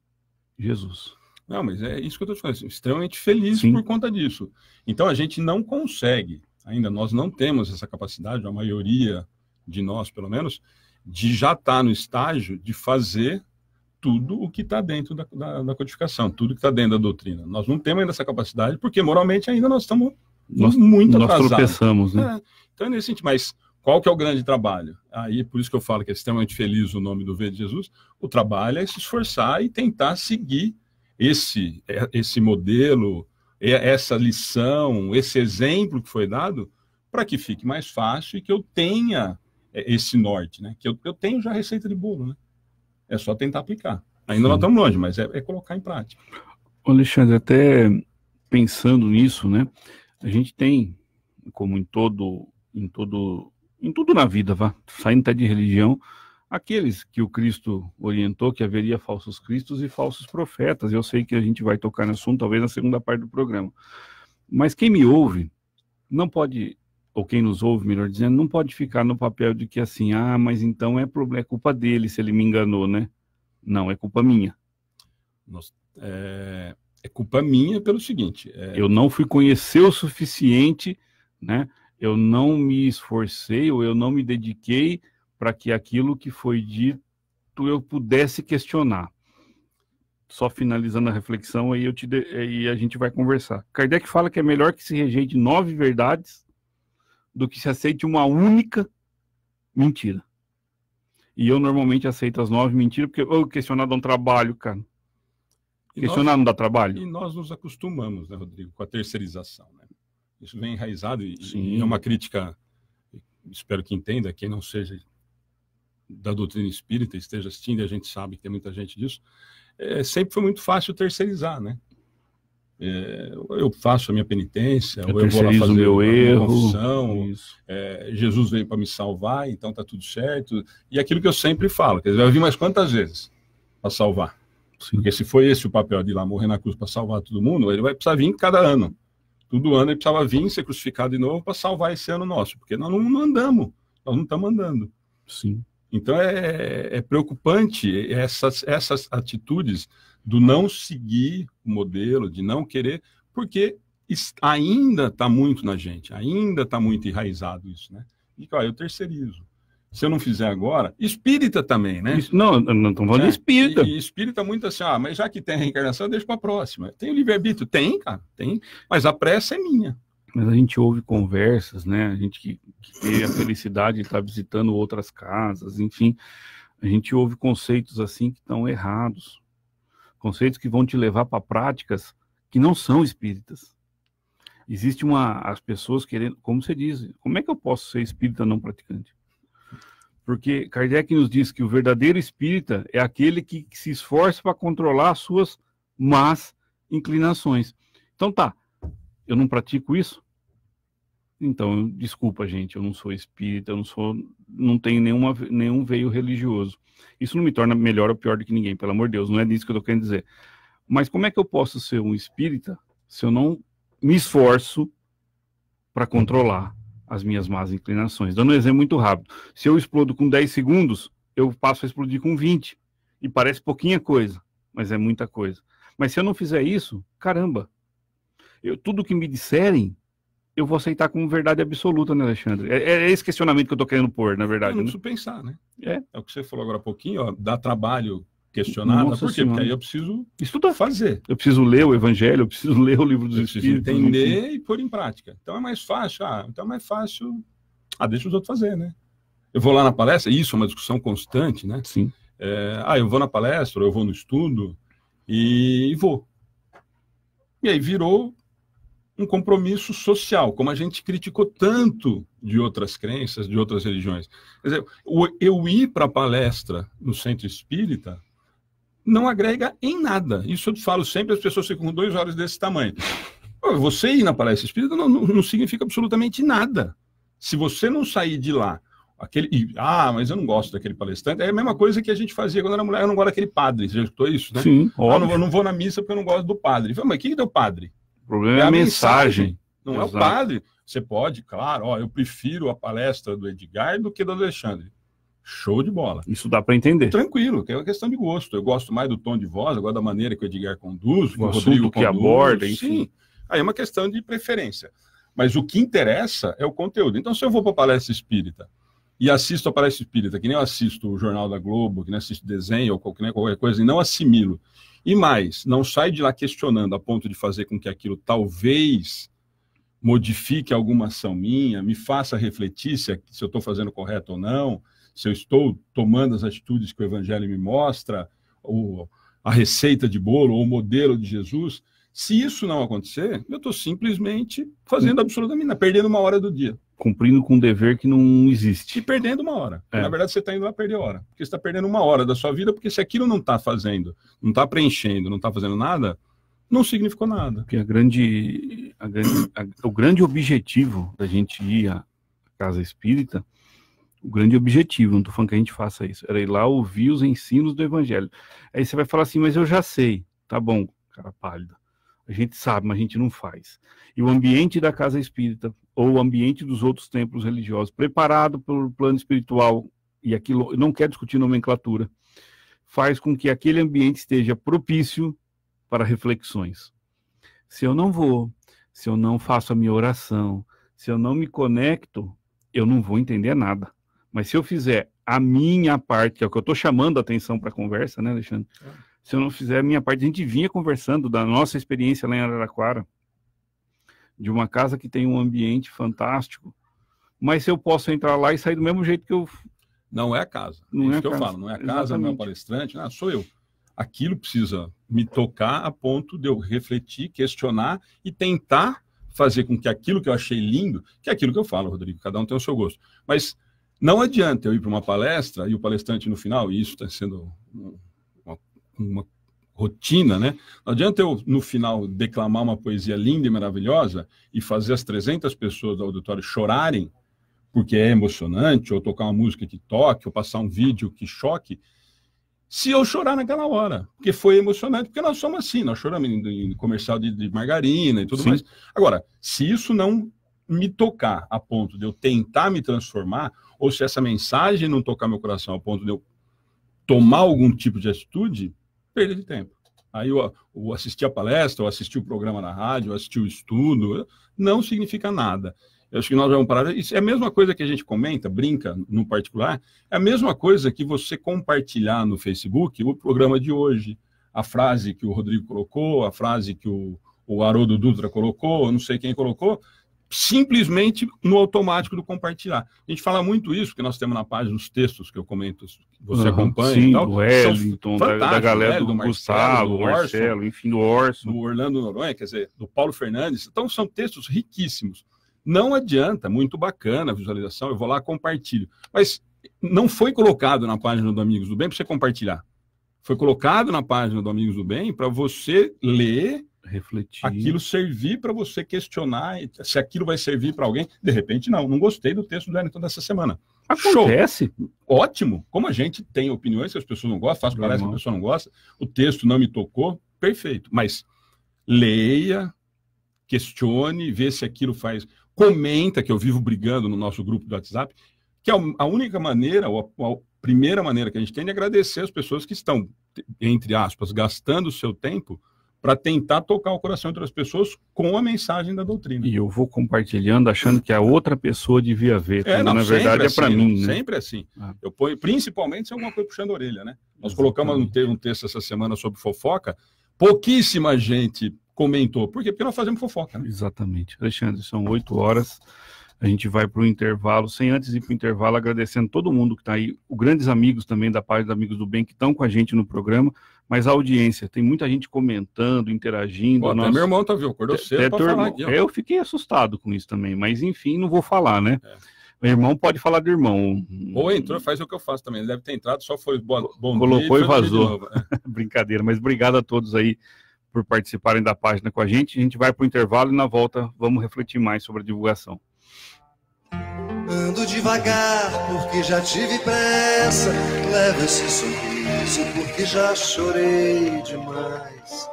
Jesus. Não, mas é isso que eu estou te falando, assim, extremamente feliz Sim. por conta disso. Então a gente não consegue, ainda nós não temos essa capacidade, a maioria de nós pelo menos, de já estar tá no estágio de fazer tudo o que está dentro da, da, da, codificação, tudo que está dentro da doutrina. Nós não temos ainda essa capacidade, porque moralmente ainda nós estamos nós, muito atrasados. Nós tropeçamos, né? É, então é nesse sentido, mas qual que é o grande trabalho? Aí, por isso que eu falo que é extremamente feliz o nome do V de Jesus, o trabalho é se esforçar e tentar seguir esse, é, esse modelo, é, essa lição, esse exemplo que foi dado, para que fique mais fácil e que eu tenha é, esse norte, né? Que eu, eu tenho já receita de bolo, né? É só tentar aplicar. Ainda Sim. não estamos longe, mas é, é colocar em prática. Alexandre, até pensando nisso, né? A gente tem, como em todo, em todo, em tudo na vida, vá, saindo até de religião, aqueles que o Cristo orientou que haveria falsos cristos e falsos profetas. Eu sei que a gente vai tocar no assunto, talvez na segunda parte do programa. Mas quem me ouve não pode ou quem nos ouve, melhor dizendo, não pode ficar no papel de que assim, ah, mas então é, problema, é culpa dele se ele me enganou, né? Não, é culpa minha. Nossa, é, é, culpa minha pelo seguinte: é... eu não fui conhecer o suficiente, né? Eu não me esforcei ou eu não me dediquei para que aquilo que foi dito eu pudesse questionar. Só finalizando a reflexão, aí, eu te de... aí a gente vai conversar. Kardec fala que é melhor que se rejeite nove verdades do que se aceite uma única mentira. E eu normalmente aceito as nove mentiras, porque eu questionar dá um trabalho, cara. E questionar nós, não dá trabalho. E nós nos acostumamos, né, Rodrigo, com a terceirização. Né? Isso vem enraizado e, e, é uma crítica, espero que entenda, quem não seja da doutrina espírita, esteja assistindo, a gente sabe que tem muita gente disso, é, sempre foi muito fácil terceirizar, né? é, eu faço a minha penitência, eu ou eu vou lá fazer o meu erro, confissão, é, Jesus veio para me salvar, então tá tudo certo. E é aquilo que eu sempre falo, quer dizer, vir mais quantas vezes para salvar? Sim. Porque se foi esse o papel de ir lá morrer na cruz para salvar todo mundo, ele vai precisar vir cada ano. Todo ano ele precisava vir ser crucificado de novo para salvar esse ano nosso, porque nós não, não andamos, nós não estamos andando. Sim. Então é, é preocupante essas, essas atitudes do não seguir o modelo, de não querer, porque ainda está muito na gente, ainda está muito enraizado isso, né? E, ó, eu terceirizo. Se eu não fizer agora, espírita também, né? Isso, não, não estamos falando de é, espírita. E, e, espírita muito assim, ah, mas já que tem a reencarnação, deixa para a próxima. Tem o livre-arbítrio? Tem, cara, tem. Mas a pressa é minha. Mas a gente ouve conversas, né? A gente que, que tem a felicidade de estar tá visitando outras casas, enfim. A gente ouve conceitos assim que estão errados conceitos que vão te levar para práticas que não são espíritas. Existe uma as pessoas querendo, como você diz, como é que eu posso ser espírita não praticante? Porque Kardec nos diz que o verdadeiro espírita é aquele que, que se esforça para controlar as suas más inclinações. Então tá, eu não pratico isso, então, desculpa, gente, eu não sou espírita, eu não sou, não tenho nenhuma, nenhum veio religioso. Isso não me torna melhor ou pior do que ninguém, pelo amor de Deus, não é disso que eu estou querendo dizer. Mas como é que eu posso ser um espírita se eu não me esforço para controlar as minhas más inclinações? Dando um exemplo muito rápido, se eu explodo com 10 segundos, eu passo a explodir com 20. E parece pouquinha coisa, mas é muita coisa. Mas se eu não fizer isso, caramba, eu, tudo que me disserem eu vou aceitar como verdade absoluta, né, Alexandre? É, é esse questionamento que eu estou querendo pôr, na verdade. Eu não né? preciso né? pensar, né? É. é o que você falou agora há pouquinho, ó, dá trabalho questionar. Nossa por quê? Senhora. Porque aí eu preciso estudar. Fazer. Eu preciso ler o Evangelho, eu preciso ler o livro dos eu Espíritos. Né, entender e pôr em prática. Então é mais fácil. Ah, então é mais fácil. Ah, deixa os outros fazer, né? Eu vou lá na palestra, isso é uma discussão constante, né? Sim. É, ah, eu vou na palestra, eu vou no estudo e vou. E aí virou um compromisso social, como a gente criticou tanto de outras crenças, de outras religiões. Quer dizer, eu ir para a palestra no centro espírita não agrega em nada. Isso eu falo sempre, as pessoas ficam com dois olhos desse tamanho. Você ir na palestra espírita não, não, não significa absolutamente nada. Se você não sair de lá aquele e, ah, mas eu não gosto daquele palestrante. É a mesma coisa que a gente fazia quando era mulher, eu não gosto daquele padre. Você já escutou isso, né? Sim, ah, não, eu não vou na missa porque eu não gosto do padre. Falei, mas o que, que deu padre? O problema é, é, a mensagem. mensagem. Não Exato. é o padre. Você pode, claro, ó, eu prefiro a palestra do Edgar do que do Alexandre. Show de bola. Isso dá para entender. Tranquilo, que é uma questão de gosto. Eu gosto mais do tom de voz, gosto da maneira que o Edgar conduz, o, o assunto que conduz, aborda, enfim. Sim. Aí é uma questão de preferência. Mas o que interessa é o conteúdo. Então, se eu vou para a palestra espírita e assisto a palestra espírita, que nem eu assisto o Jornal da Globo, que nem assisto desenho ou qualquer coisa, e não assimilo, e mais, não sai de lá questionando a ponto de fazer com que aquilo talvez modifique alguma ação minha, me faça refletir se, se eu estou fazendo correto ou não, se eu estou tomando as atitudes que o Evangelho me mostra, ou a receita de bolo, ou o modelo de Jesus. Se isso não acontecer, eu estou simplesmente fazendo absolutamente nada, perdendo uma hora do dia. Cumprindo com um dever que não existe. E perdendo uma hora. É. Na verdade, você está indo lá perder hora. Porque você está perdendo uma hora da sua vida, porque se aquilo não está fazendo, não está preenchendo, não está fazendo nada, não significou nada. Porque a grande, a grande a, o grande objetivo da gente ir à casa espírita, o grande objetivo, não estou falando que a gente faça isso, era ir lá ouvir os ensinos do evangelho. Aí você vai falar assim, mas eu já sei, tá bom, cara pálido. A gente sabe, mas a gente não faz. E o ambiente da casa espírita, ou o ambiente dos outros templos religiosos, preparado pelo plano espiritual, e aquilo não quer discutir nomenclatura, faz com que aquele ambiente esteja propício para reflexões. Se eu não vou, se eu não faço a minha oração, se eu não me conecto, eu não vou entender nada. Mas se eu fizer a minha parte, que é o que eu estou chamando a atenção para a conversa, né, Alexandre? É se eu não fizer a minha parte, a gente vinha conversando da nossa experiência lá em Araraquara, de uma casa que tem um ambiente fantástico, mas se eu posso entrar lá e sair do mesmo jeito que eu. Não é a casa. Não é, é isso que casa. eu falo, não é a casa, Exatamente. não é o palestrante, não, sou eu. Aquilo precisa me tocar a ponto de eu refletir, questionar e tentar fazer com que aquilo que eu achei lindo, que é aquilo que eu falo, Rodrigo, cada um tem o seu gosto. Mas não adianta eu ir para uma palestra e o palestrante no final, e isso está sendo uma rotina, né? Não adianta eu, no final, declamar uma poesia linda e maravilhosa e fazer as 300 pessoas do auditório chorarem porque é emocionante, ou tocar uma música que toque, ou passar um vídeo que choque, se eu chorar naquela hora, porque foi emocionante, porque nós somos assim, nós choramos em, comercial de, de margarina e tudo Sim. mais. Agora, se isso não me tocar a ponto de eu tentar me transformar, ou se essa mensagem não tocar meu coração a ponto de eu tomar algum tipo de atitude, perda de tempo. Aí eu, eu assisti a palestra, ou assisti o programa na rádio, assisti o estudo, não significa nada. Eu acho que nós vamos parar. Isso é a mesma coisa que a gente comenta, brinca no particular, é a mesma coisa que você compartilhar no Facebook o programa de hoje, a frase que o Rodrigo colocou, a frase que o, o Haroldo Dutra colocou, não sei quem colocou, simplesmente no automático do compartilhar. A gente fala muito isso, que nós temos na página os textos que eu comento, você uhum, acompanha sim, e tal. Do Wellington, da, da, né, galera né? do, do Marcelo, Gustavo, do Orson, Marcelo, enfim, do Orson. Do Orlando Noronha, quer dizer, do Paulo Fernandes. Então são textos riquíssimos. Não adianta, muito bacana a visualização, eu vou lá, compartilho. Mas não foi colocado na página do Amigos do Bem para você compartilhar. Foi colocado na página do Amigos do Bem para você ler refletir. Aquilo servir para você questionar se aquilo vai servir para alguém. De repente, não. Não gostei do texto do Wellington dessa semana. Acontece. Show. Ótimo. Como a gente tem opiniões que as pessoas não gostam, faço parece que a pessoa não gosta, o texto não me tocou, perfeito. Mas leia, questione, vê se aquilo faz. Comenta, que eu vivo brigando no nosso grupo do WhatsApp, que é a única maneira, ou a, a primeira maneira que a gente tem é agradecer as pessoas que estão, entre aspas, gastando o seu tempo para tentar tocar o coração de outras pessoas com a mensagem da doutrina. E eu vou compartilhando, achando que a outra pessoa devia ver, é, não, na verdade é assim, é para mim. Né? Sempre assim. Ah. Eu ponho, principalmente se é alguma coisa puxando a orelha, né? Nós Exatamente. colocamos um, texto essa semana sobre fofoca, pouquíssima gente comentou. Por quê? Porque nós fazemos fofoca. Né? Exatamente. Alexandre, são oito horas. A gente vai para o intervalo, sem antes ir para o intervalo, agradecendo todo mundo que está aí, os grandes amigos também da página Amigos do Bem que estão com a gente no programa mas a audiência, tem muita gente comentando, interagindo. Pô, meu irmão tá viu, acordou cedo pra falar aqui, é, Eu fiquei assustado com isso também, mas enfim, não vou falar, né? É. Meu irmão pode falar do irmão. Ou entrou, faz o que eu faço também. Ele deve ter entrado, só foi bom. Colocou dia, e vazou. Né? Brincadeira, mas obrigado a todos aí por participarem da página com a gente. A gente vai pro intervalo e na volta vamos refletir mais sobre a divulgação. Ando devagar porque já tive pressa. Leva esse sorriso preciso porque já chorei demais.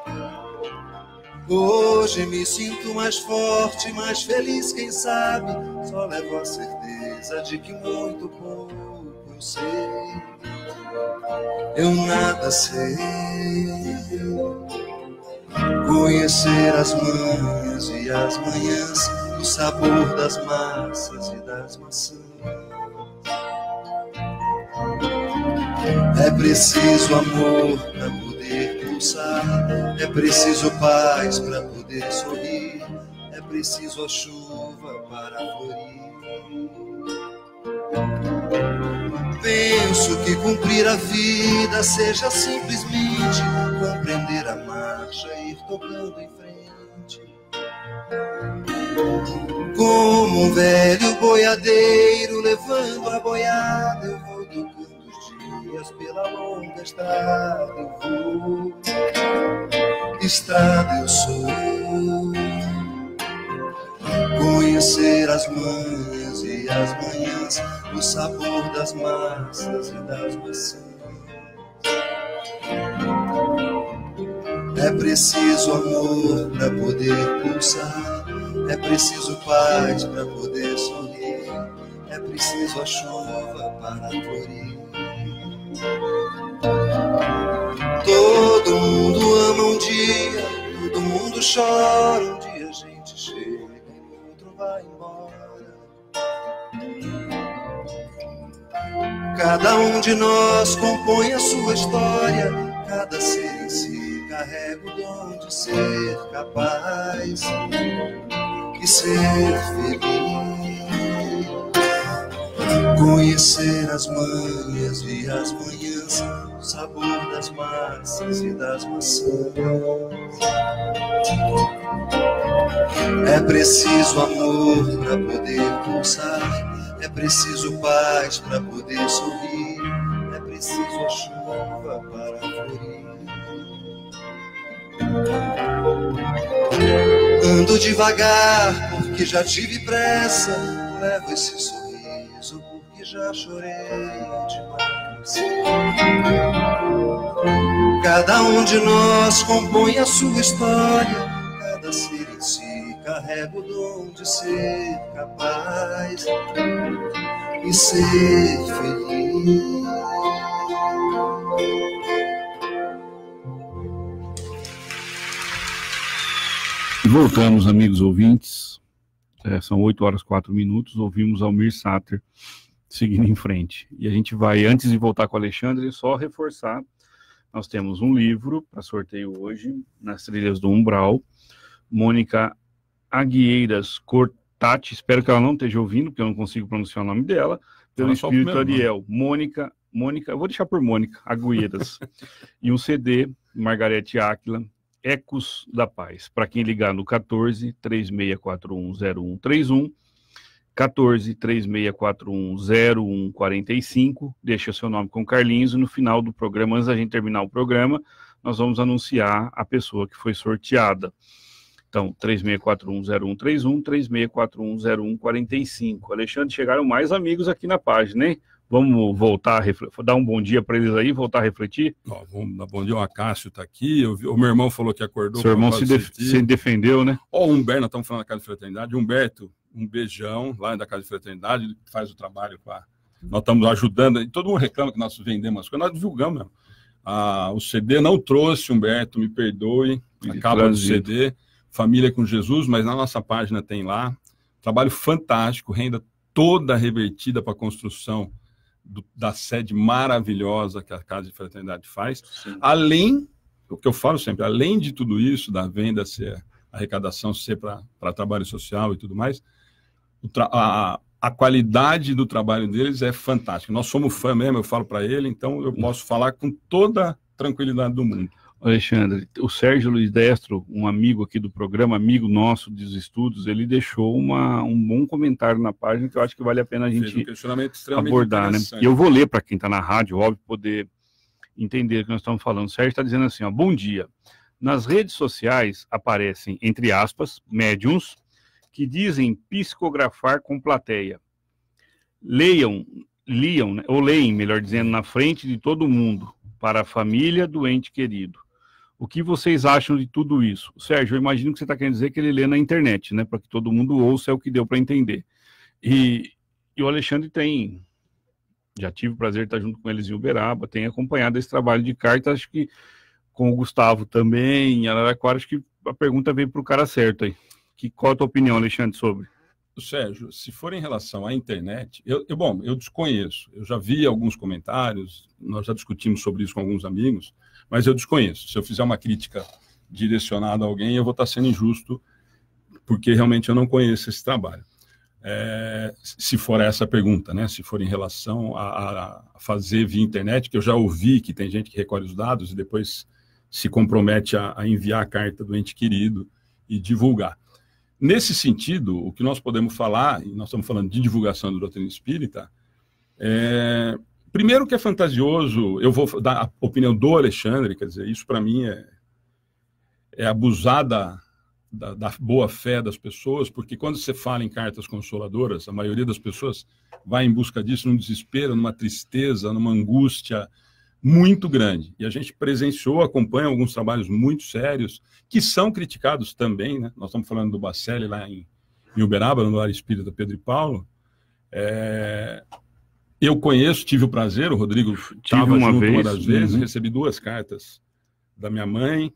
Hoje me sinto mais forte, mais feliz, quem sabe? Só levo a certeza de que muito pouco eu sei. Eu nada sei. Conhecer as manhãs e as manhãs, o sabor das massas e das maçãs. É preciso amor para poder pulsar, é preciso paz para poder sorrir, é preciso a chuva para florir. Penso que cumprir a vida seja simplesmente compreender a marcha e ir tocando em frente. Como um velho boiadeiro levando a boiada, eu vou trilhas pela longa estrada eu vou, estrada eu sou. Conhecer as manhas e as manhãs, o sabor das massas e das maçãs. É preciso amor para poder pulsar, é preciso paz para poder sorrir, é preciso a chuva para florir. Todo mundo ama um dia, todo mundo chora. Um dia a gente chega e outro vai embora. Cada um de nós compõe a sua história, cada ser em si carrega o dom de ser capaz e ser feliz. Conhecer as manhas e as manhãs, o sabor das massas e das maçãs. É preciso amor para poder pulsar, é preciso paz para poder sorrir, é preciso a chuva para florir. Ando devagar porque já tive pressa, levo esse sorriso já chorei demais. Cada um de nós compõe a sua história, cada ser em si carrega o dom de ser capaz e ser feliz. Voltamos, amigos ouvintes. É, são 8 horas e 4 minutos. Ouvimos Almir Sater seguindo em frente. E a gente vai, antes de voltar com o Alexandre, só reforçar: nós temos um livro para sorteio hoje, Nas Trilhas do Umbral, Mônica Aguieiras Cortati, espero que ela não esteja ouvindo, porque eu não consigo pronunciar o nome dela, pelo Fala Espírito Ariel. Mônica, Mônica, eu vou deixar por Mônica Aguieiras. e um CD, Margarete Áquila, Ecos da Paz. Para quem ligar no 14 36410131 14 3641 0145. Deixa seu nome com o Carlinhos e no final do programa, antes da gente terminar o programa, nós vamos anunciar a pessoa que foi sorteada. Então, 36410131, 36410145. Alexandre, chegaram mais amigos aqui na página, hein? Vamos voltar a refletir, dar um bom dia para eles aí, voltar a refletir? Ó, vamos dar bom dia, o Acácio está aqui, vi, o meu irmão falou que acordou. Seu irmão se, def se, defendeu, né? Ó, o Humberto, nós estamos falando da Casa de Fraternidade. Humberto, um beijão lá da Casa de Fraternidade, ele faz o trabalho com a... Nós estamos ajudando, e todo mundo reclama que nós vendemos as coisas, nós divulgamos mesmo. Ah, o CD não trouxe, Humberto, me perdoe, acaba do CD, Família com Jesus, mas na nossa página tem lá. Trabalho fantástico, renda toda revertida para a construção do, da sede maravilhosa que a Casa de Fraternidade faz. Sim. Além, o que eu falo sempre, além de tudo isso, da venda ser arrecadação ser para trabalho social e tudo mais, a, a qualidade do trabalho deles é fantástica. Nós somos fã mesmo, eu falo para ele, então eu posso falar com toda tranquilidade do mundo. Alexandre, o Sérgio Luiz Destro, um amigo aqui do programa, amigo nosso dos estudos, ele deixou uma, um bom comentário na página que eu acho que vale a pena a gente um abordar. Né? E eu vou ler para quem está na rádio, óbvio, poder entender o que nós estamos falando. O Sérgio está dizendo assim: ó, bom dia. Nas redes sociais aparecem, entre aspas, médiums que dizem psicografar com plateia. Leiam, liam, né? ou leem, melhor dizendo, na frente de todo mundo, para a família doente querido. O que vocês acham de tudo isso? Sérgio, eu imagino que você está querendo dizer que ele lê na internet, né? Para que todo mundo ouça, é o que deu para entender. E, e, o Alexandre tem. Já tive o prazer de estar junto com eles em Uberaba, tem acompanhado esse trabalho de carta, acho que com o Gustavo também, em Araraquara, acho que a pergunta veio para o cara certo aí. Que, qual a tua opinião, Alexandre, sobre? Sérgio, se for em relação à internet, eu, eu, bom, eu desconheço. Eu já vi alguns comentários, nós já discutimos sobre isso com alguns amigos mas eu desconheço. Se eu fizer uma crítica direcionada a alguém, eu vou estar sendo injusto, porque realmente eu não conheço esse trabalho. É, se for essa a pergunta, né? se for em relação a, a, fazer via internet, que eu já ouvi que tem gente que recolhe os dados e depois se compromete a, a enviar a carta do ente querido e divulgar. Nesse sentido, o que nós podemos falar, e nós estamos falando de divulgação do doutrina espírita, é, Primeiro que é fantasioso, eu vou dar a opinião do Alexandre, quer dizer, isso para mim é, é abusar da, da, da, boa fé das pessoas, porque quando você fala em cartas consoladoras, a maioria das pessoas vai em busca disso num desespero, numa tristeza, numa angústia muito grande. E a gente presenciou, acompanha alguns trabalhos muito sérios, que são criticados também, né? Nós estamos falando do Bacelli lá em, em Uberaba, no Espírito Espírita Pedro e Paulo, é, eu conheço, tive o prazer, o Rodrigo estava uma vez, uma das vezes, uhum. recebi duas cartas da minha mãe.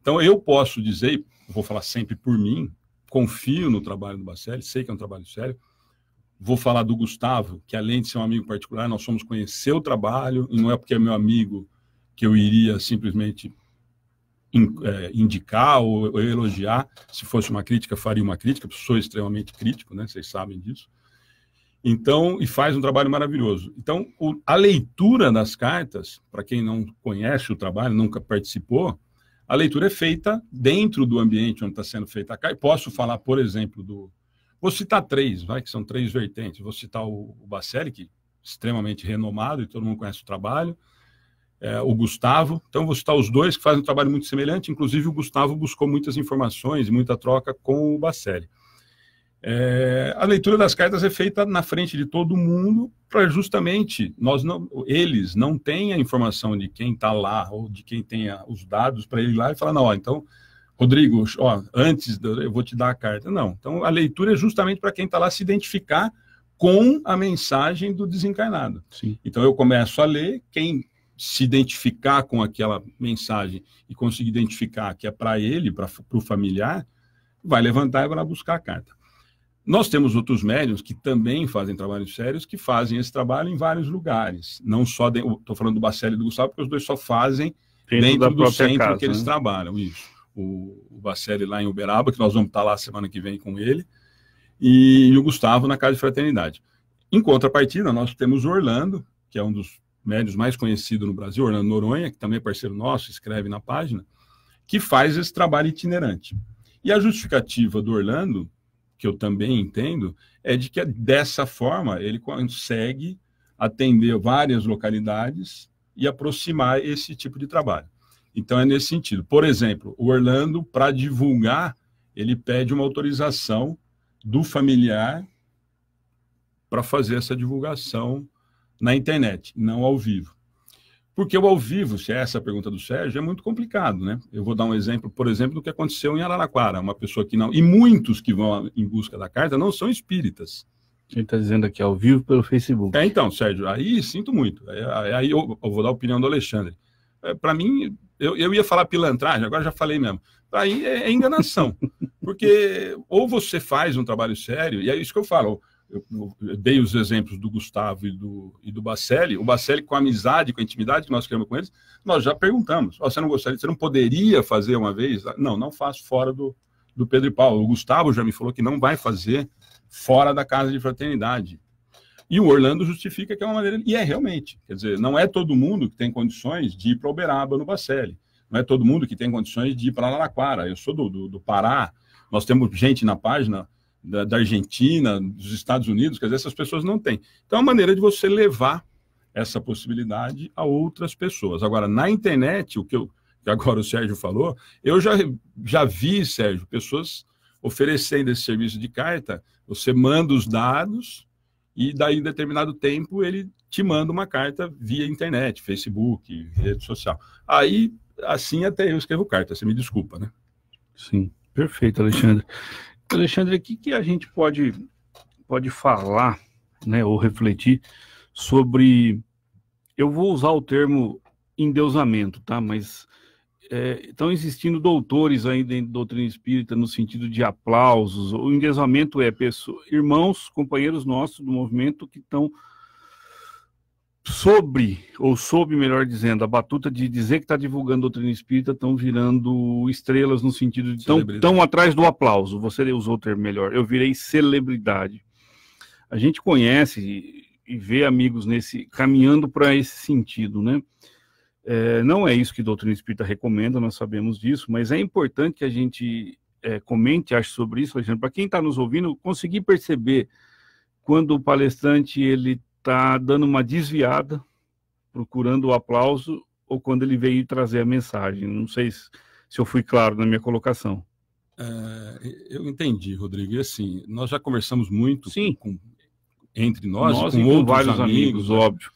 Então eu posso dizer, vou falar sempre por mim, confio no trabalho do Bacelli, sei que é um trabalho sério. Vou falar do Gustavo, que além de ser um amigo particular, nós fomos conhecer o trabalho, e não é porque é meu amigo que eu iria simplesmente in, é, indicar ou, ou elogiar. Se fosse uma crítica, faria uma crítica, sou extremamente crítico, né? vocês sabem disso. Então, e faz um trabalho maravilhoso. Então, o, a leitura das cartas, para quem não conhece o trabalho, nunca participou, a leitura é feita dentro do ambiente onde está sendo feita a carta. Posso falar, por exemplo, do. Vou citar três, vai, que são três vertentes. Vou citar o, o que é extremamente renomado e todo mundo conhece o trabalho. É, o Gustavo. Então, vou citar os dois que fazem um trabalho muito semelhante. Inclusive, o Gustavo buscou muitas informações e muita troca com o Basselli. É, a leitura das cartas é feita na frente de todo mundo para justamente nós não, eles não têm a informação de quem está lá ou de quem tem os dados para ele lá e falar, não, ó, então, Rodrigo, ó, antes eu vou te dar a carta. Não, então a leitura é justamente para quem está lá se identificar com a mensagem do desencarnado. Sim. Então eu começo a ler, quem se identificar com aquela mensagem e conseguir identificar que é para ele, para o familiar, vai levantar e vai lá buscar a carta. Nós temos outros médiums que também fazem trabalhos sérios, que fazem esse trabalho em vários lugares. Não só, estou falando do Bacelli e do Gustavo, porque os dois só fazem dentro, dentro do centro casa, que eles né? trabalham. Isso. O, o Bacelli lá em Uberaba, que nós vamos estar lá semana que vem com ele, e, e o Gustavo na Casa de Fraternidade. Em contrapartida, nós temos o Orlando, que é um dos médios mais conhecidos no Brasil, Orlando Noronha, que também é parceiro nosso, escreve na página, que faz esse trabalho itinerante. E a justificativa do Orlando que eu também entendo, é de que dessa forma ele consegue atender várias localidades e aproximar esse tipo de trabalho. Então é nesse sentido. Por exemplo, o Orlando, para divulgar, ele pede uma autorização do familiar para fazer essa divulgação na internet, não ao vivo. Porque o ao vivo, se é essa a pergunta do Sérgio, é muito complicado, né? Eu vou dar um exemplo, por exemplo, do que aconteceu em Araraquara. Uma pessoa que não. E muitos que vão em busca da carta não são espíritas. Ele está dizendo aqui ao vivo pelo Facebook. É, então, Sérgio, aí sinto muito. Aí, é, é, aí eu, eu, vou dar a opinião do Alexandre. É, Para mim, eu, eu ia falar pilantragem, agora já falei mesmo. Aí é, é enganação. porque ou você faz um trabalho sério, e é isso que eu falo eu, dei os exemplos do Gustavo e do, e do Bacelli, o Bacelli com a amizade, com a intimidade que nós criamos com eles, nós já perguntamos, oh, você não gostaria, você não poderia fazer uma vez? Não, não faço fora do, do Pedro e Paulo. O Gustavo já me falou que não vai fazer fora da casa de fraternidade. E o Orlando justifica que é uma maneira, e é realmente, quer dizer, não é todo mundo que tem condições de ir para Uberaba no Bacelli, não é todo mundo que tem condições de ir para Laraquara, eu sou do, do, do Pará, nós temos gente na página da, da, Argentina, dos Estados Unidos, quer dizer, essas pessoas não têm. Então, é uma maneira de você levar essa possibilidade a outras pessoas. Agora, na internet, o que, eu, que agora o Sérgio falou, eu já, já vi, Sérgio, pessoas oferecendo esse serviço de carta, você manda os dados e daí em determinado tempo ele te manda uma carta via internet, Facebook, rede social. Aí, assim até eu escrevo carta, você me desculpa, né? Sim, perfeito, Alexandre. Alexandre, o que, que a gente pode, pode falar né, ou refletir sobre. Eu vou usar o termo endeusamento, tá? Mas é, estão existindo doutores ainda em doutrina espírita no sentido de aplausos. O endeusamento é pessoa, irmãos, companheiros nossos do movimento que estão sobre, ou soube melhor dizendo, a batuta de dizer que está divulgando doutrina espírita, estão virando estrelas no sentido de tão, tão atrás do aplauso. Você usou o termo melhor. Eu virei celebridade. A gente conhece e vê amigos nesse caminhando para esse sentido, né? É, não é isso que doutrina espírita recomenda, nós sabemos disso, mas é importante que a gente é, comente, ache sobre isso, Alexandre. Para quem está nos ouvindo, conseguir perceber quando o palestrante ele está dando uma desviada, procurando o aplauso, ou quando ele veio trazer a mensagem. Não sei se, se eu fui claro na minha colocação. É, eu entendi, Rodrigo. E assim, nós já conversamos muito Sim. Com, entre nós, nós com, com vários amigos, amigos né? óbvio.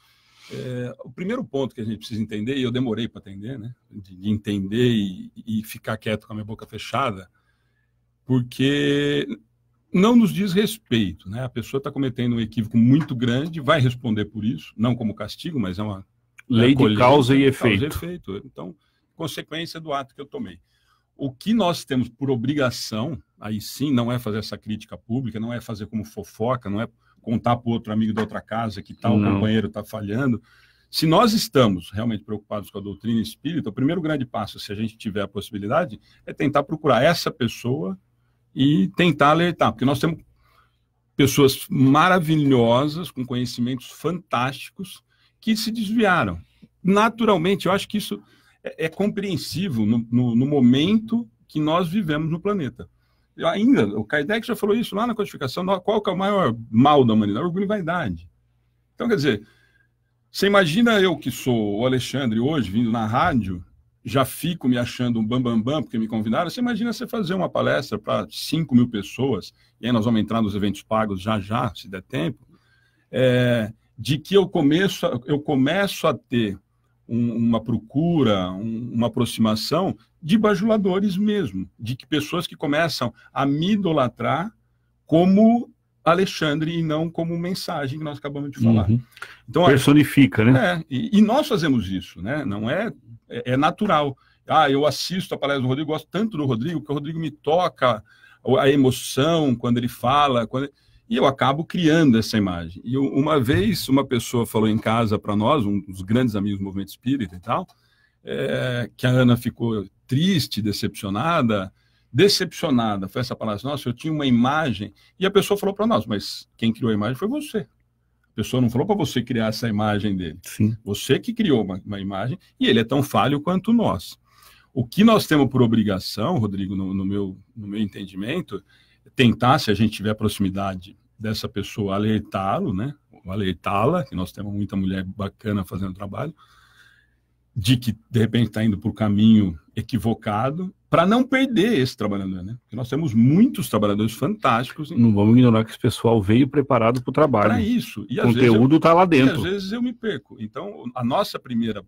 É, o primeiro ponto que a gente precisa entender, e eu demorei para entender, né? De, de entender e, e ficar quieto com a minha boca fechada, porque não nos diz respeito. Né? A pessoa está cometendo um equívoco muito grande, vai responder por isso, não como castigo, mas é uma lei é de causa e efeito. Causa e efeito. Então, consequência do ato que eu tomei. O que nós temos por obrigação, aí sim, não é fazer essa crítica pública, não é fazer como fofoca, não é contar para outro amigo da outra casa que tal companheiro está falhando. Se nós estamos realmente preocupados com a doutrina espírita, o primeiro grande passo, se a gente tiver a possibilidade, é tentar procurar essa pessoa e tentar alertar, porque nós temos pessoas maravilhosas, com conhecimentos fantásticos, que se desviaram. Naturalmente, eu acho que isso é, é compreensível no, no, no, momento que nós vivemos no planeta. Eu ainda, o Kardec já falou isso lá na codificação, qual é o maior mal da humanidade? Orgulho e vaidade. Então, quer dizer, você imagina eu que sou o Alexandre hoje, vindo na rádio, já fico me achando um bambambam bam, bam, porque me convidaram. Você imagina você fazer uma palestra para 5 mil pessoas, e aí nós vamos entrar nos eventos pagos já já, se der tempo, é, de que eu começo, eu começo a ter um, uma procura, um, uma aproximação de bajuladores mesmo, de que pessoas que começam a me idolatrar como Alexandre e não como mensagem que nós acabamos de falar. Uhum. Então, Personifica, né? é, né? E, e, nós fazemos isso, né? Não é, é, é, natural. Ah, eu assisto a palestra do Rodrigo, gosto tanto do Rodrigo, que o Rodrigo me toca a emoção quando ele fala, quando... e eu acabo criando essa imagem. E uma vez uma pessoa falou em casa para nós, um dos grandes amigos do movimento espírita e tal, é, que a Ana ficou triste, decepcionada, decepcionada, foi essa palavra, nossa, eu tinha uma imagem, e a pessoa falou para nós, mas quem criou a imagem foi você. A pessoa não falou para você criar essa imagem dele. Sim. Você que criou uma, uma, imagem, e ele é tão falho quanto nós. O que nós temos por obrigação, Rodrigo, no, no meu, no meu entendimento, é tentar, se a gente tiver proximidade dessa pessoa, alertá-lo, né? alertá-la, que nós temos muita mulher bacana fazendo trabalho, de que de repente está indo por caminho equivocado para não perder esse trabalhador, né? Porque nós temos muitos trabalhadores fantásticos. Não vamos ignorar que esse pessoal veio preparado para o trabalho. Para isso. E o conteúdo está lá dentro. às vezes eu me perco. Então, a nossa primeira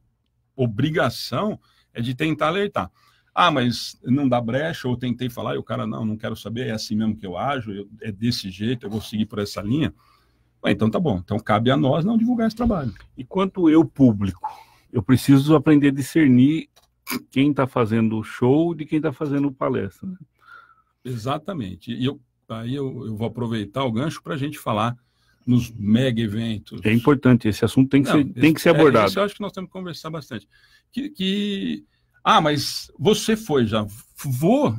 obrigação é de tentar alertar. Ah, mas não dá brecha, ou tentei falar, e o cara, não, não quero saber, é assim mesmo que eu ajo, eu, é desse jeito, eu vou seguir por essa linha. Bom, então tá bom, então cabe a nós não divulgar esse trabalho. E quanto eu público, eu preciso aprender a discernir quem está fazendo o show de quem está fazendo palestra. Né? Exatamente. E eu, aí eu, eu vou aproveitar o gancho para a gente falar nos mega eventos. É importante, esse assunto tem que, Não, ser, tem que ser abordado. É, esse eu acho que nós temos que conversar bastante. Que, que... Ah, mas você foi já. Vou,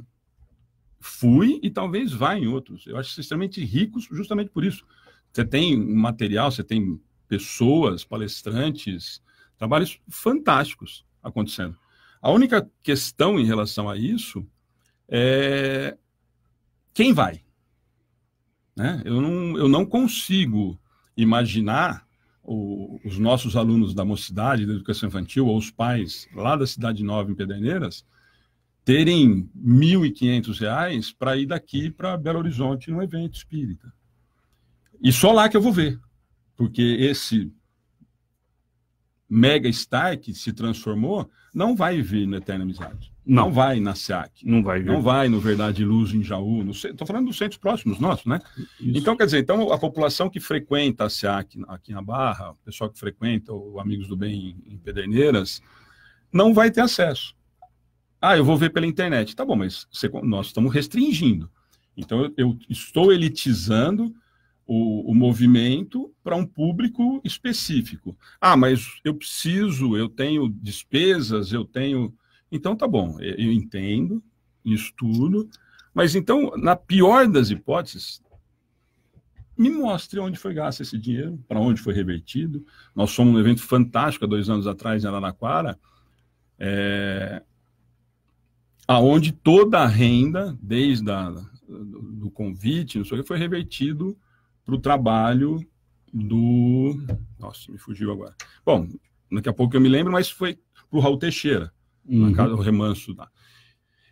fui e talvez vá em outros. Eu acho extremamente ricos justamente por isso. Você tem material, você tem pessoas, palestrantes, trabalhos fantásticos acontecendo. A única questão em relação a isso é quem vai. Né? Eu, não, eu não consigo imaginar o, os nossos alunos da mocidade, da educação infantil, ou os pais lá da Cidade Nova, em Pederneiras, terem R$ 1.500 para ir daqui para Belo Horizonte num evento espírita. E só lá que eu vou ver, porque esse mega star que se transformou não vai vir na Eterna Amizade. Não, não vai na SEAC. Não vai vir. Não vai no Verdade Luz em Jaú. Estou falando dos centros próximos nossos, né? Isso. Então, quer dizer, então, a população que frequenta a SEAC aqui na Barra, o pessoal que frequenta o Amigos do Bem em Pederneiras, não vai ter acesso. Ah, eu vou ver pela internet. Tá bom, mas você, nós estamos restringindo. Então, eu, eu estou elitizando o, o movimento para um público específico. Ah, mas eu preciso, eu tenho despesas, eu tenho. Então tá bom, eu entendo isso tudo, mas então, na pior das hipóteses, me mostre onde foi gasto esse dinheiro, para onde foi revertido. Nós somos um evento fantástico há dois anos atrás em Araraquara, é, aonde toda a renda, desde a, do convite, não sei o que, foi revertido para o trabalho do. Nossa, me fugiu agora. Bom, daqui a pouco eu me lembro, mas foi para o Raul Teixeira, uhum. na casa do remanso lá.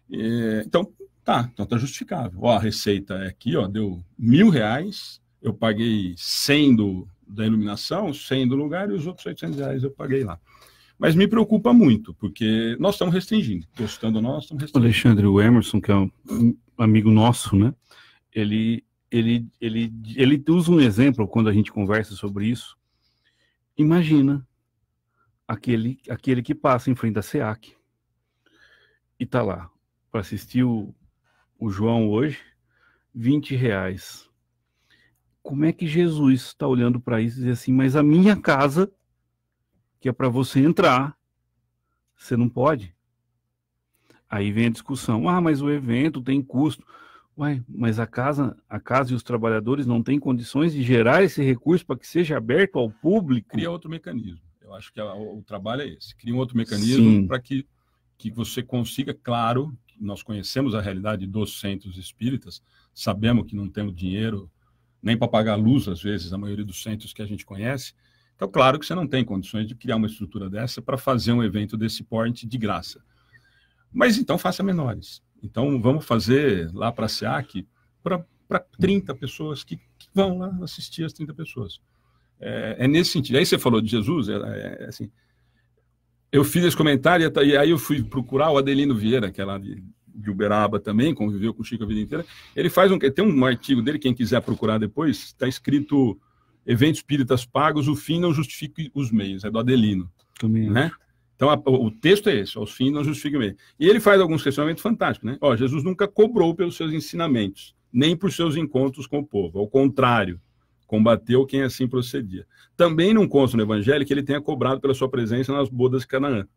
É, então, tá, então tá justificável. Ó, a receita é aqui, ó, deu mil reais, eu paguei 100 do, da iluminação, 100 do lugar e os outros 800 reais eu paguei lá. Mas me preocupa muito, porque nós estamos restringindo, Gostando nós, estamos restringindo. Alexandre, o Emerson, que é um amigo nosso, né? Ele ele, ele, ele usa um exemplo quando a gente conversa sobre isso. Imagina aquele, aquele que passa em frente da SEAC e tá lá para assistir o, o João hoje, 20 reais. Como é que Jesus está olhando para isso e diz assim, mas a minha casa, que é para você entrar, você não pode? Aí vem a discussão, ah, mas o evento tem custo. Uai, mas a casa, a casa e os trabalhadores não têm condições de gerar esse recurso para que seja aberto ao público? Cria outro mecanismo. Eu acho que a, o trabalho é esse. Cria um outro mecanismo para que, que você consiga, claro, nós conhecemos a realidade dos centros espíritas, sabemos que não temos dinheiro nem para pagar luz, às vezes, A maioria dos centros que a gente conhece. Então, claro que você não tem condições de criar uma estrutura dessa para fazer um evento desse porte de graça. Mas então faça menores. Então, vamos fazer lá para a SEAC para 30 pessoas que, que, vão lá assistir as 30 pessoas. É, é, nesse sentido. Aí você falou de Jesus, é, é, é assim, eu fiz esse comentário e aí eu fui procurar o Adelino Vieira, que é lá de, de Uberaba também, conviveu com o Chico a vida inteira. Ele faz um. Tem um artigo dele, quem quiser procurar depois, está escrito Eventos Espíritas Pagos, o fim não justifica os meios, é do Adelino. Também. Né? Acho. Então, a, o texto é esse, aos fins não justifica o meio. E ele faz alguns questionamentos fantásticos, né? Ó, Jesus nunca cobrou pelos seus ensinamentos, nem por seus encontros com o povo. Ao contrário, combateu quem assim procedia. Também não consta no Evangelho que ele tenha cobrado pela sua presença nas bodas de Canaã.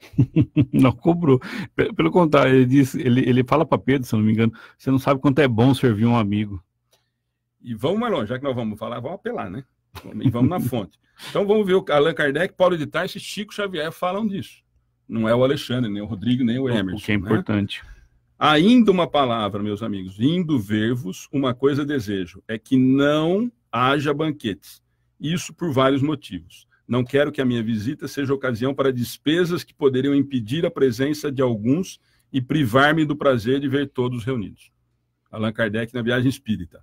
não cobrou. Pelo contrário, ele, diz, ele, ele fala para Pedro, se não me engano, você não sabe quanto é bom servir um amigo. E vamos mais longe, já que nós vamos falar, vamos apelar, né? E vamos na fonte. Então vamos ver o Allan Kardec, Paulo de Tarso e Chico Xavier falam disso. Não é o Alexandre, nem o Rodrigo, nem o Emerson. O que é né? importante. Né? Ainda uma palavra, meus amigos, indo ver-vos, uma coisa desejo, é que não haja banquetes. Isso por vários motivos. Não quero que a minha visita seja ocasião para despesas que poderiam impedir a presença de alguns e privar-me do prazer de ver todos reunidos. Allan Kardec na Viagem Espírita.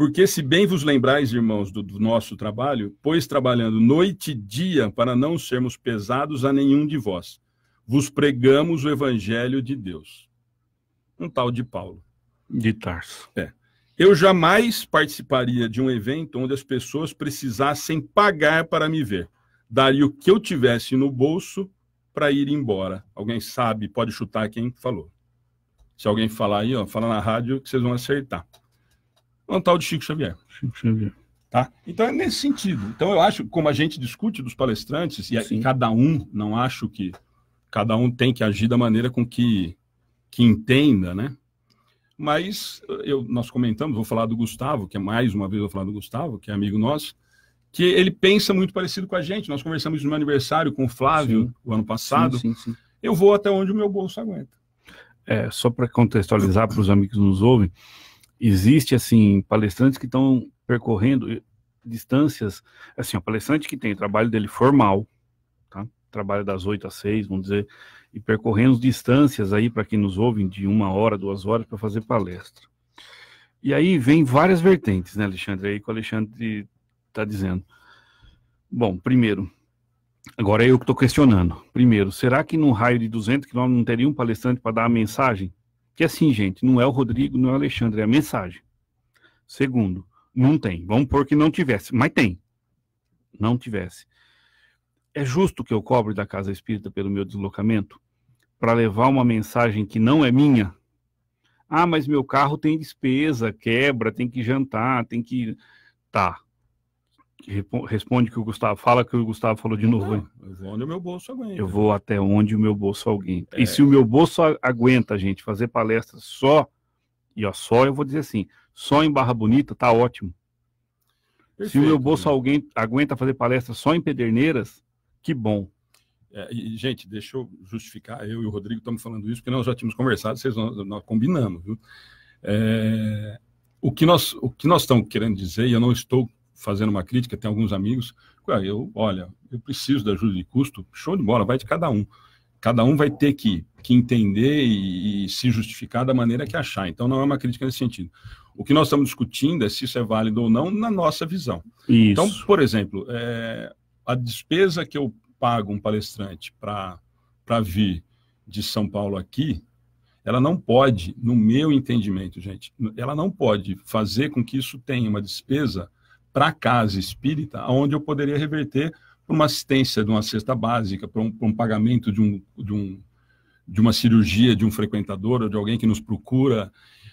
Porque se bem vos lembrais, irmãos, do, do, nosso trabalho, pois trabalhando noite e dia para não sermos pesados a nenhum de vós, vos pregamos o evangelho de Deus. Um tal de Paulo. De Tarso. É. Eu jamais participaria de um evento onde as pessoas precisassem pagar para me ver. Daria o que eu tivesse no bolso para ir embora. Alguém sabe, pode chutar quem falou. Se alguém falar aí, ó, fala na rádio que vocês vão acertar. É um tal de Chico Xavier. Chico Xavier. Tá? Então é nesse sentido. Então eu acho, como a gente discute dos palestrantes, e, Sim. cada um, não acho que cada um tem que agir da maneira com que, que entenda, né? Mas eu, nós comentamos, vou falar do Gustavo, que é mais uma vez eu vou falar do Gustavo, que é amigo nosso, que ele pensa muito parecido com a gente. Nós conversamos no meu aniversário com o Flávio sim. o ano passado. Sim, sim, eu vou até onde o meu bolso aguenta. É, só para contextualizar para os amigos que nos ouvem, existe assim palestrantes que estão percorrendo distâncias, assim, o palestrante que tem o trabalho dele formal, tá? Trabalho das 8 às 6, vamos dizer, e percorrendo distâncias aí para quem nos ouve de uma hora, duas horas para fazer palestra. E aí vem várias vertentes, né, Alexandre? É aí que o Alexandre está dizendo. Bom, primeiro, agora é eu que estou questionando. Primeiro, será que num raio de 200 quilômetros não teria um palestrante para dar a mensagem? Que assim, gente, não é o Rodrigo, não é o Alexandre, é a mensagem. Segundo, não tem. Vamos pôr que não tivesse, mas tem. Não tivesse. É justo que eu cobre da casa espírita pelo meu deslocamento para levar uma mensagem que não é minha? Ah, mas meu carro tem despesa, quebra, tem que jantar, tem que. Tá, responde que o Gustavo, fala que o Gustavo falou de novo. Não, eu vou onde o meu bolso aguenta. Eu vou até onde o meu bolso aguenta. É. E se o meu bolso aguenta, gente, fazer palestra só, e ó, só eu vou dizer assim, só em Barra Bonita tá ótimo. Perfeito, se o meu bolso né? alguém aguenta fazer palestra só em Pederneiras, que bom. É, e, gente, deixa eu justificar, eu e o Rodrigo estamos falando isso, porque nós já tínhamos conversado, vocês nós, nós combinamos, viu? É, o que nós o que nós estamos querendo dizer, e eu não estou fazendo uma crítica, tem alguns amigos, eu, olha, eu preciso da ajuda de custo, show de bola, vai de cada um. Cada um vai ter que, que entender e, e se justificar da maneira que achar. Então, não é uma crítica nesse sentido. O que nós estamos discutindo é se isso é válido ou não na nossa visão. Então, isso. Então, por exemplo, é, a despesa que eu pago um palestrante para vir de São Paulo aqui, ela não pode, no meu entendimento, gente, ela não pode fazer com que isso tenha uma despesa para a casa espírita, onde eu poderia reverter para uma assistência de uma cesta básica, para um, um, pagamento de, um, de, um, de uma cirurgia de um frequentador ou de alguém que nos procura,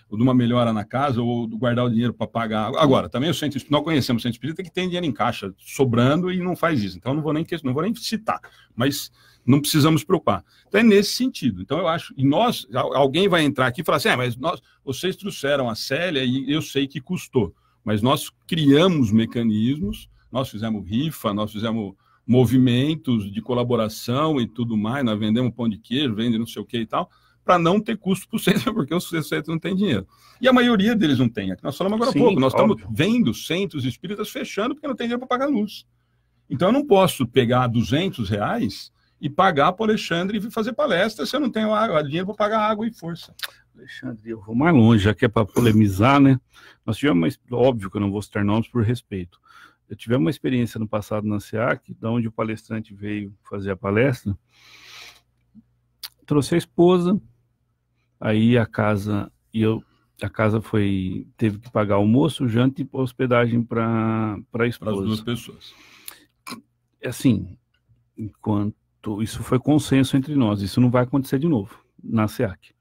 ou de uma melhora na casa, ou guardar o dinheiro para pagar. Agora, também o centro não conhecemos o centro espírita que tem dinheiro em caixa sobrando e não faz isso. Então, não vou nem, não vou nem citar, mas não precisamos preocupar. Então, é nesse sentido. Então, eu acho, e nós, alguém vai entrar aqui e falar assim, é, mas nós, vocês trouxeram a Célia e eu sei que custou. Mas nós criamos mecanismos, nós fizemos rifa, nós fizemos movimentos de colaboração e tudo mais, nós vendemos pão de queijo, vendemos não sei o que e tal, para não ter custo para o centro, porque o centro não tem dinheiro. E a maioria deles não tem. nós falamos agora Sim, há pouco, nós estamos vendo centros espíritas fechando porque não tem dinheiro para pagar luz. Então eu não posso pegar 200 reais e pagar para o Alexandre vir fazer palestra se eu não tenho água, dinheiro para pagar água e força. Alexandre, eu vou mais longe, já que é para polemizar, né? Nós tivemos, óbvio que eu não vou citar nomes por respeito. Eu tive uma experiência no passado na SEAC, da onde o palestrante veio fazer a palestra, trouxe a esposa, aí a casa, e eu, a casa foi, teve que pagar almoço, janta e hospedagem para a esposa. Para as duas pessoas. é Assim, enquanto isso foi consenso entre nós, isso não vai acontecer de novo na SEAC.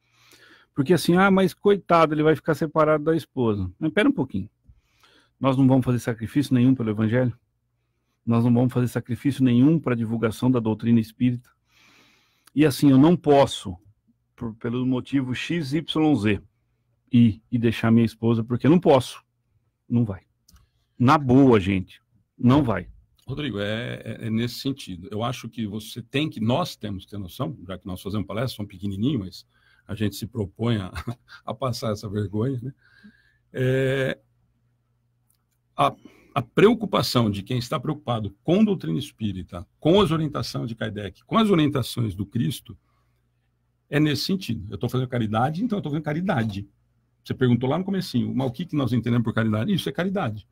Porque assim, ah, mas coitado, ele vai ficar separado da esposa. Mas pera um pouquinho. Nós não vamos fazer sacrifício nenhum pelo evangelho? Nós não vamos fazer sacrifício nenhum para a divulgação da doutrina espírita? E assim, eu não posso, por, pelo motivo XYZ, ir e deixar minha esposa, porque eu não posso. Não vai. Na boa, gente, não vai. Rodrigo, é, é, é, nesse sentido. Eu acho que você tem que, nós temos que ter noção, já que nós fazemos palestras, são pequenininhos, mas a gente se propõe a, a passar essa vergonha, né? É, a, a, preocupação de quem está preocupado com doutrina espírita, com as orientações de Kardec, com as orientações do Cristo, é nesse sentido. Eu estou fazendo caridade, então eu estou fazendo caridade. Você perguntou lá no comecinho, mas o que, que nós entendemos por caridade? Isso é caridade.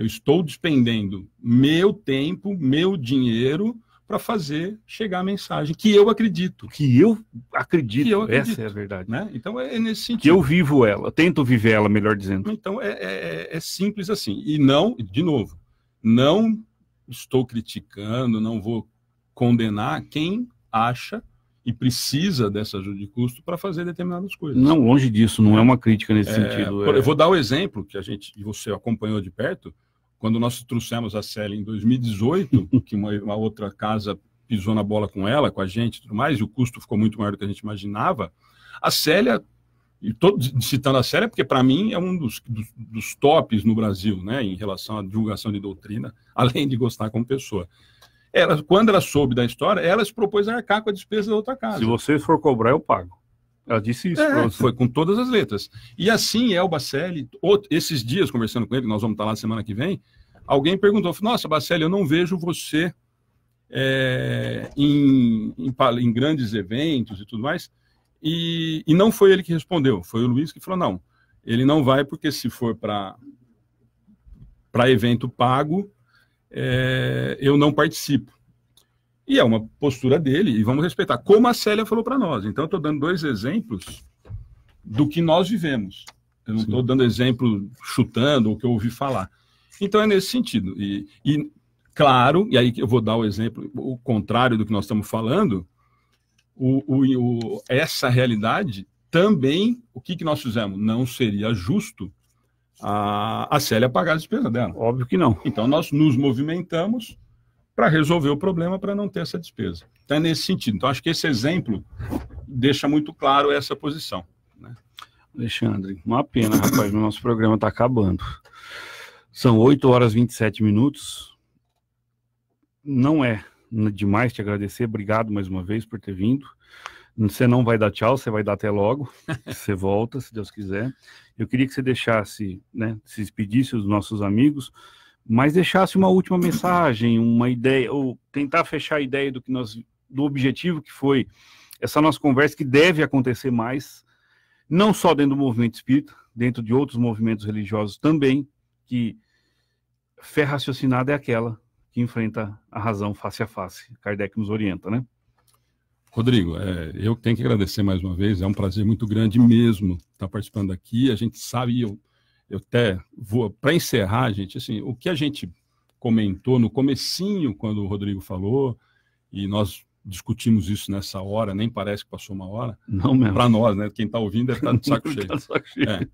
Eu estou despendendo meu tempo, meu dinheiro para fazer chegar a mensagem que eu acredito. Que eu acredito. Que eu acredito Essa é a verdade. Né? Então é, é nesse sentido. Que eu vivo ela, tento viver ela, melhor dizendo. Então é, é, é, é simples assim. E não, de novo, não estou criticando, não vou condenar quem acha e precisa dessa ajuda de custo para fazer determinadas coisas. Não, longe disso, não é, é. uma crítica nesse é, sentido. Eu vou dar o um exemplo que a gente, você acompanhou de perto, quando nós trouxemos a Célia em 2018, que uma, uma, outra casa pisou na bola com ela, com a gente e tudo mais, e o custo ficou muito maior do que a gente imaginava, a Célia, e estou citando a Célia porque para mim é um dos, dos, dos tops no Brasil, né, em relação à divulgação de doutrina, além de gostar como pessoa ela, quando ela soube da história, ela se propôs a arcar com a despesa da outra casa. Se vocês for cobrar, eu pago. Ela disse isso, é. foi com todas as letras. E assim é o Bacelli, esses dias conversando com ele, nós vamos estar lá semana que vem, alguém perguntou, nossa, Bacelli, eu não vejo você é, em, em, em, grandes eventos e tudo mais, e, e não foi ele que respondeu, foi o Luiz que falou, não, ele não vai porque se for para evento pago, é, eu não participo. E é uma postura dele, e vamos respeitar, como a Célia falou para nós. Então, eu estou dando dois exemplos do que nós vivemos. Eu não estou dando exemplo chutando o que eu ouvi falar. Então, é nesse sentido. E, e, claro, e aí eu vou dar o exemplo, o contrário do que nós estamos falando, o, o, o, essa realidade também, o que, que nós fizemos? Não seria justo a, a Célia pagar a despesa dela. Óbvio que não. Então, nós nos movimentamos para resolver o problema para não ter essa despesa. Então, é nesse sentido. Então, acho que esse exemplo deixa muito claro essa posição. Né? Alexandre, uma pena, rapaz, o nosso programa está acabando. São 8 horas e 27 minutos. Não é demais te agradecer, obrigado mais uma vez por ter vindo. Você não vai dar tchau, você vai dar até logo. Você volta, se Deus quiser. Eu queria que você deixasse, né, se despedisse os nossos amigos mas deixasse uma última mensagem, uma ideia, ou tentar fechar a ideia do que nós, do objetivo que foi essa nossa conversa, que deve acontecer mais, não só dentro do movimento espírita, dentro de outros movimentos religiosos também, que fé raciocinada é aquela que enfrenta a razão face a face. Kardec nos orienta, né? Rodrigo, é, eu tenho que agradecer mais uma vez, é um prazer muito grande mesmo estar participando aqui. A gente sabe, eu eu até vou para encerrar, gente, assim, o que a gente comentou no comecinho quando o Rodrigo falou e nós discutimos isso nessa hora, nem parece que passou uma hora. Não mesmo. Para nós, né? Quem está ouvindo está no tá saco tá cheio. tá saco cheio. É.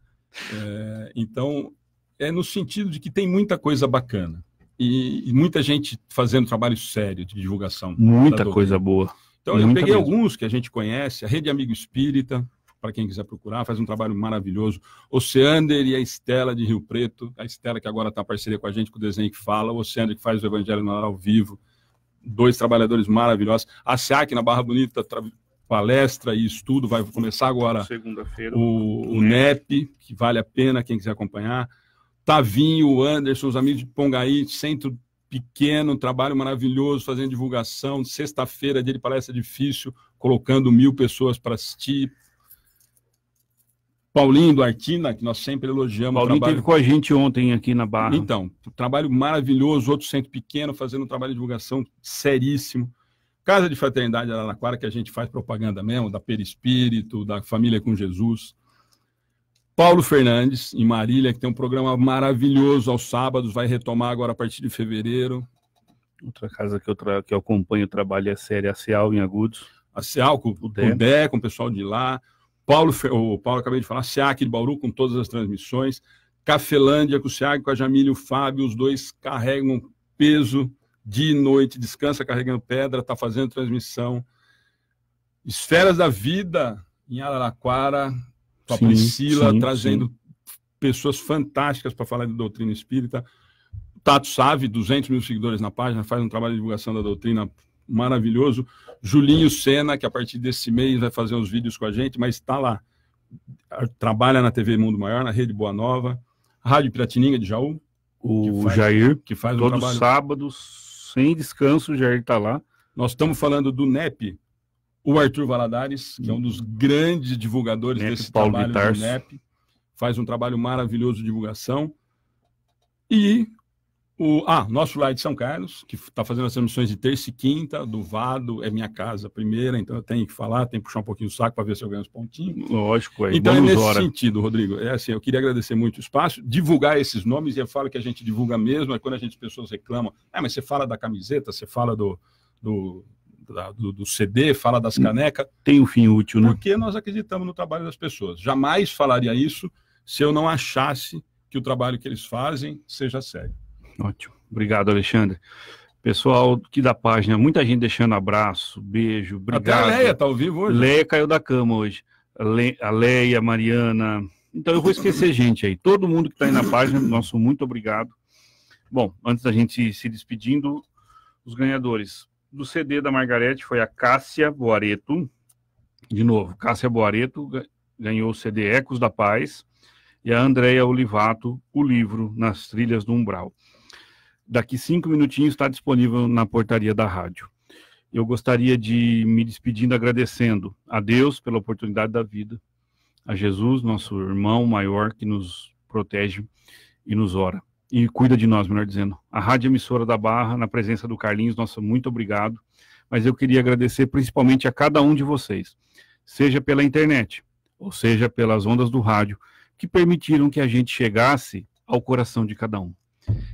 É, então, é no sentido de que tem muita coisa bacana e, e muita gente fazendo trabalho sério de divulgação. Muita coisa boa. Então, eu peguei mesmo. alguns que a gente conhece, a Rede Amigo Espírita, para quem quiser procurar, faz um trabalho maravilhoso. O Oceander e a Estela de Rio Preto, a Estela que agora está parceria com a gente, com o desenho que fala, o Oceander que faz o Evangelho no Ar ao vivo, dois trabalhadores maravilhosos. A SEAC na Barra Bonita, tra... palestra e estudo, vai começar agora Segunda-feira, o, o NEP, que vale a pena quem quiser acompanhar. Tavinho, Anderson, os amigos de Pongaí, centro pequeno, trabalho maravilhoso, fazendo divulgação. Sexta-feira, dia de palestra difícil, colocando mil pessoas para assistir, Paulinho do Artina, que nós sempre elogiamos. Paulinho teve com a gente ontem aqui na Barra. Então, trabalho maravilhoso, outro centro pequeno, fazendo um trabalho de divulgação seríssimo. Casa de Fraternidade Araraquara, que a gente faz propaganda mesmo, da Perispírito, da Família com Jesus. Paulo Fernandes, em Marília, que tem um programa maravilhoso aos sábados, vai retomar agora a partir de fevereiro. Outra casa que eu, tra... que eu acompanho o trabalho é a série Acial em Agudos. Acial, com o Dé, com o pessoal de lá. Paulo, o Paulo acabei de falar, SEAC de Bauru com todas as transmissões, Cafelândia com o SEAC, com a Jamília e o Fábio, os dois carregam peso de noite, descansa carregando pedra, está fazendo transmissão. Esferas da Vida em Araraquara, com a sim, Priscila, sim, trazendo sim. pessoas fantásticas para falar de doutrina espírita. Tato Save, 200 mil seguidores na página, faz um trabalho de divulgação da doutrina maravilhoso. Julinho Sena, que a partir desse mês vai fazer uns vídeos com a gente, mas está lá. Trabalha na TV Mundo Maior, na Rede Boa Nova, Rádio Piratininga de Jaú. O que faz, Jair, que faz todos os sábado, sem descanso, o Jair está lá. Nós estamos falando do NEP, o Arthur Valadares, que é um dos uhum. grandes divulgadores NEP, desse Paulo trabalho do NEP, faz um trabalho maravilhoso de divulgação. E o, ah, nosso lá é de São Carlos, que está fazendo as emissões de terça e quinta, do Vado, é minha casa primeira, então eu tenho que falar, tenho que puxar um pouquinho o saco para ver se eu ganho os pontinhos. Lógico, é Então é nesse hora. sentido, Rodrigo. É assim, eu queria agradecer muito o espaço, divulgar esses nomes, e eu falo que a gente divulga mesmo, é quando a gente, as pessoas reclamam, ah, mas você fala da camiseta, você fala do, do, da, do, do, CD, fala das canecas. Tem um fim útil, né? Porque nós acreditamos no trabalho das pessoas. Jamais falaria isso se eu não achasse que o trabalho que eles fazem seja sério. Ótimo. Obrigado, Alexandre. Pessoal que da página, muita gente deixando abraço, beijo, obrigado. Até a Leia tá ao vivo hoje. Leia caiu da cama hoje. A Leia, a Mariana. Então eu vou esquecer gente aí. Todo mundo que está aí na página, nosso muito obrigado. Bom, antes da gente se despedindo, os ganhadores do CD da Margarete foi a Cássia Boareto. De novo, Cássia Boareto ganhou o CD Ecos da Paz e a Andréia Olivato, o livro Nas Trilhas do Umbral. Daqui cinco minutinhos está disponível na portaria da rádio. Eu gostaria de me despedindo agradecendo a Deus pela oportunidade da vida, a Jesus, nosso irmão maior que nos protege e nos ora e cuida de nós, melhor dizendo. A Rádio Emissora da Barra, na presença do Carlinhos, nosso muito obrigado. Mas eu queria agradecer principalmente a cada um de vocês, seja pela internet, ou seja pelas ondas do rádio, que permitiram que a gente chegasse ao coração de cada um.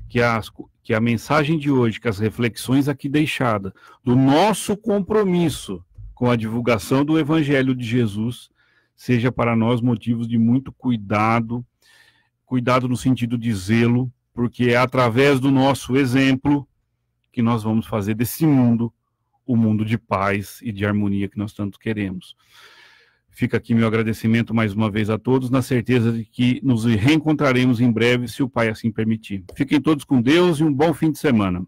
Que as, que a mensagem de hoje, que as reflexões aqui deixadas, do nosso compromisso com a divulgação do Evangelho de Jesus, seja para nós motivos de muito cuidado, cuidado no sentido de zelo, porque é através do nosso exemplo que nós vamos fazer desse mundo o mundo de paz e de harmonia que nós tanto queremos. Fica aqui meu agradecimento mais uma vez a todos, na certeza de que nos reencontraremos em breve, se o Pai assim permitir. Fiquem todos com Deus e um bom fim de semana.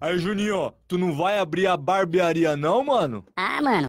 Aí, Juninho, tu não vai abrir a barbearia não, mano? Ah, mano.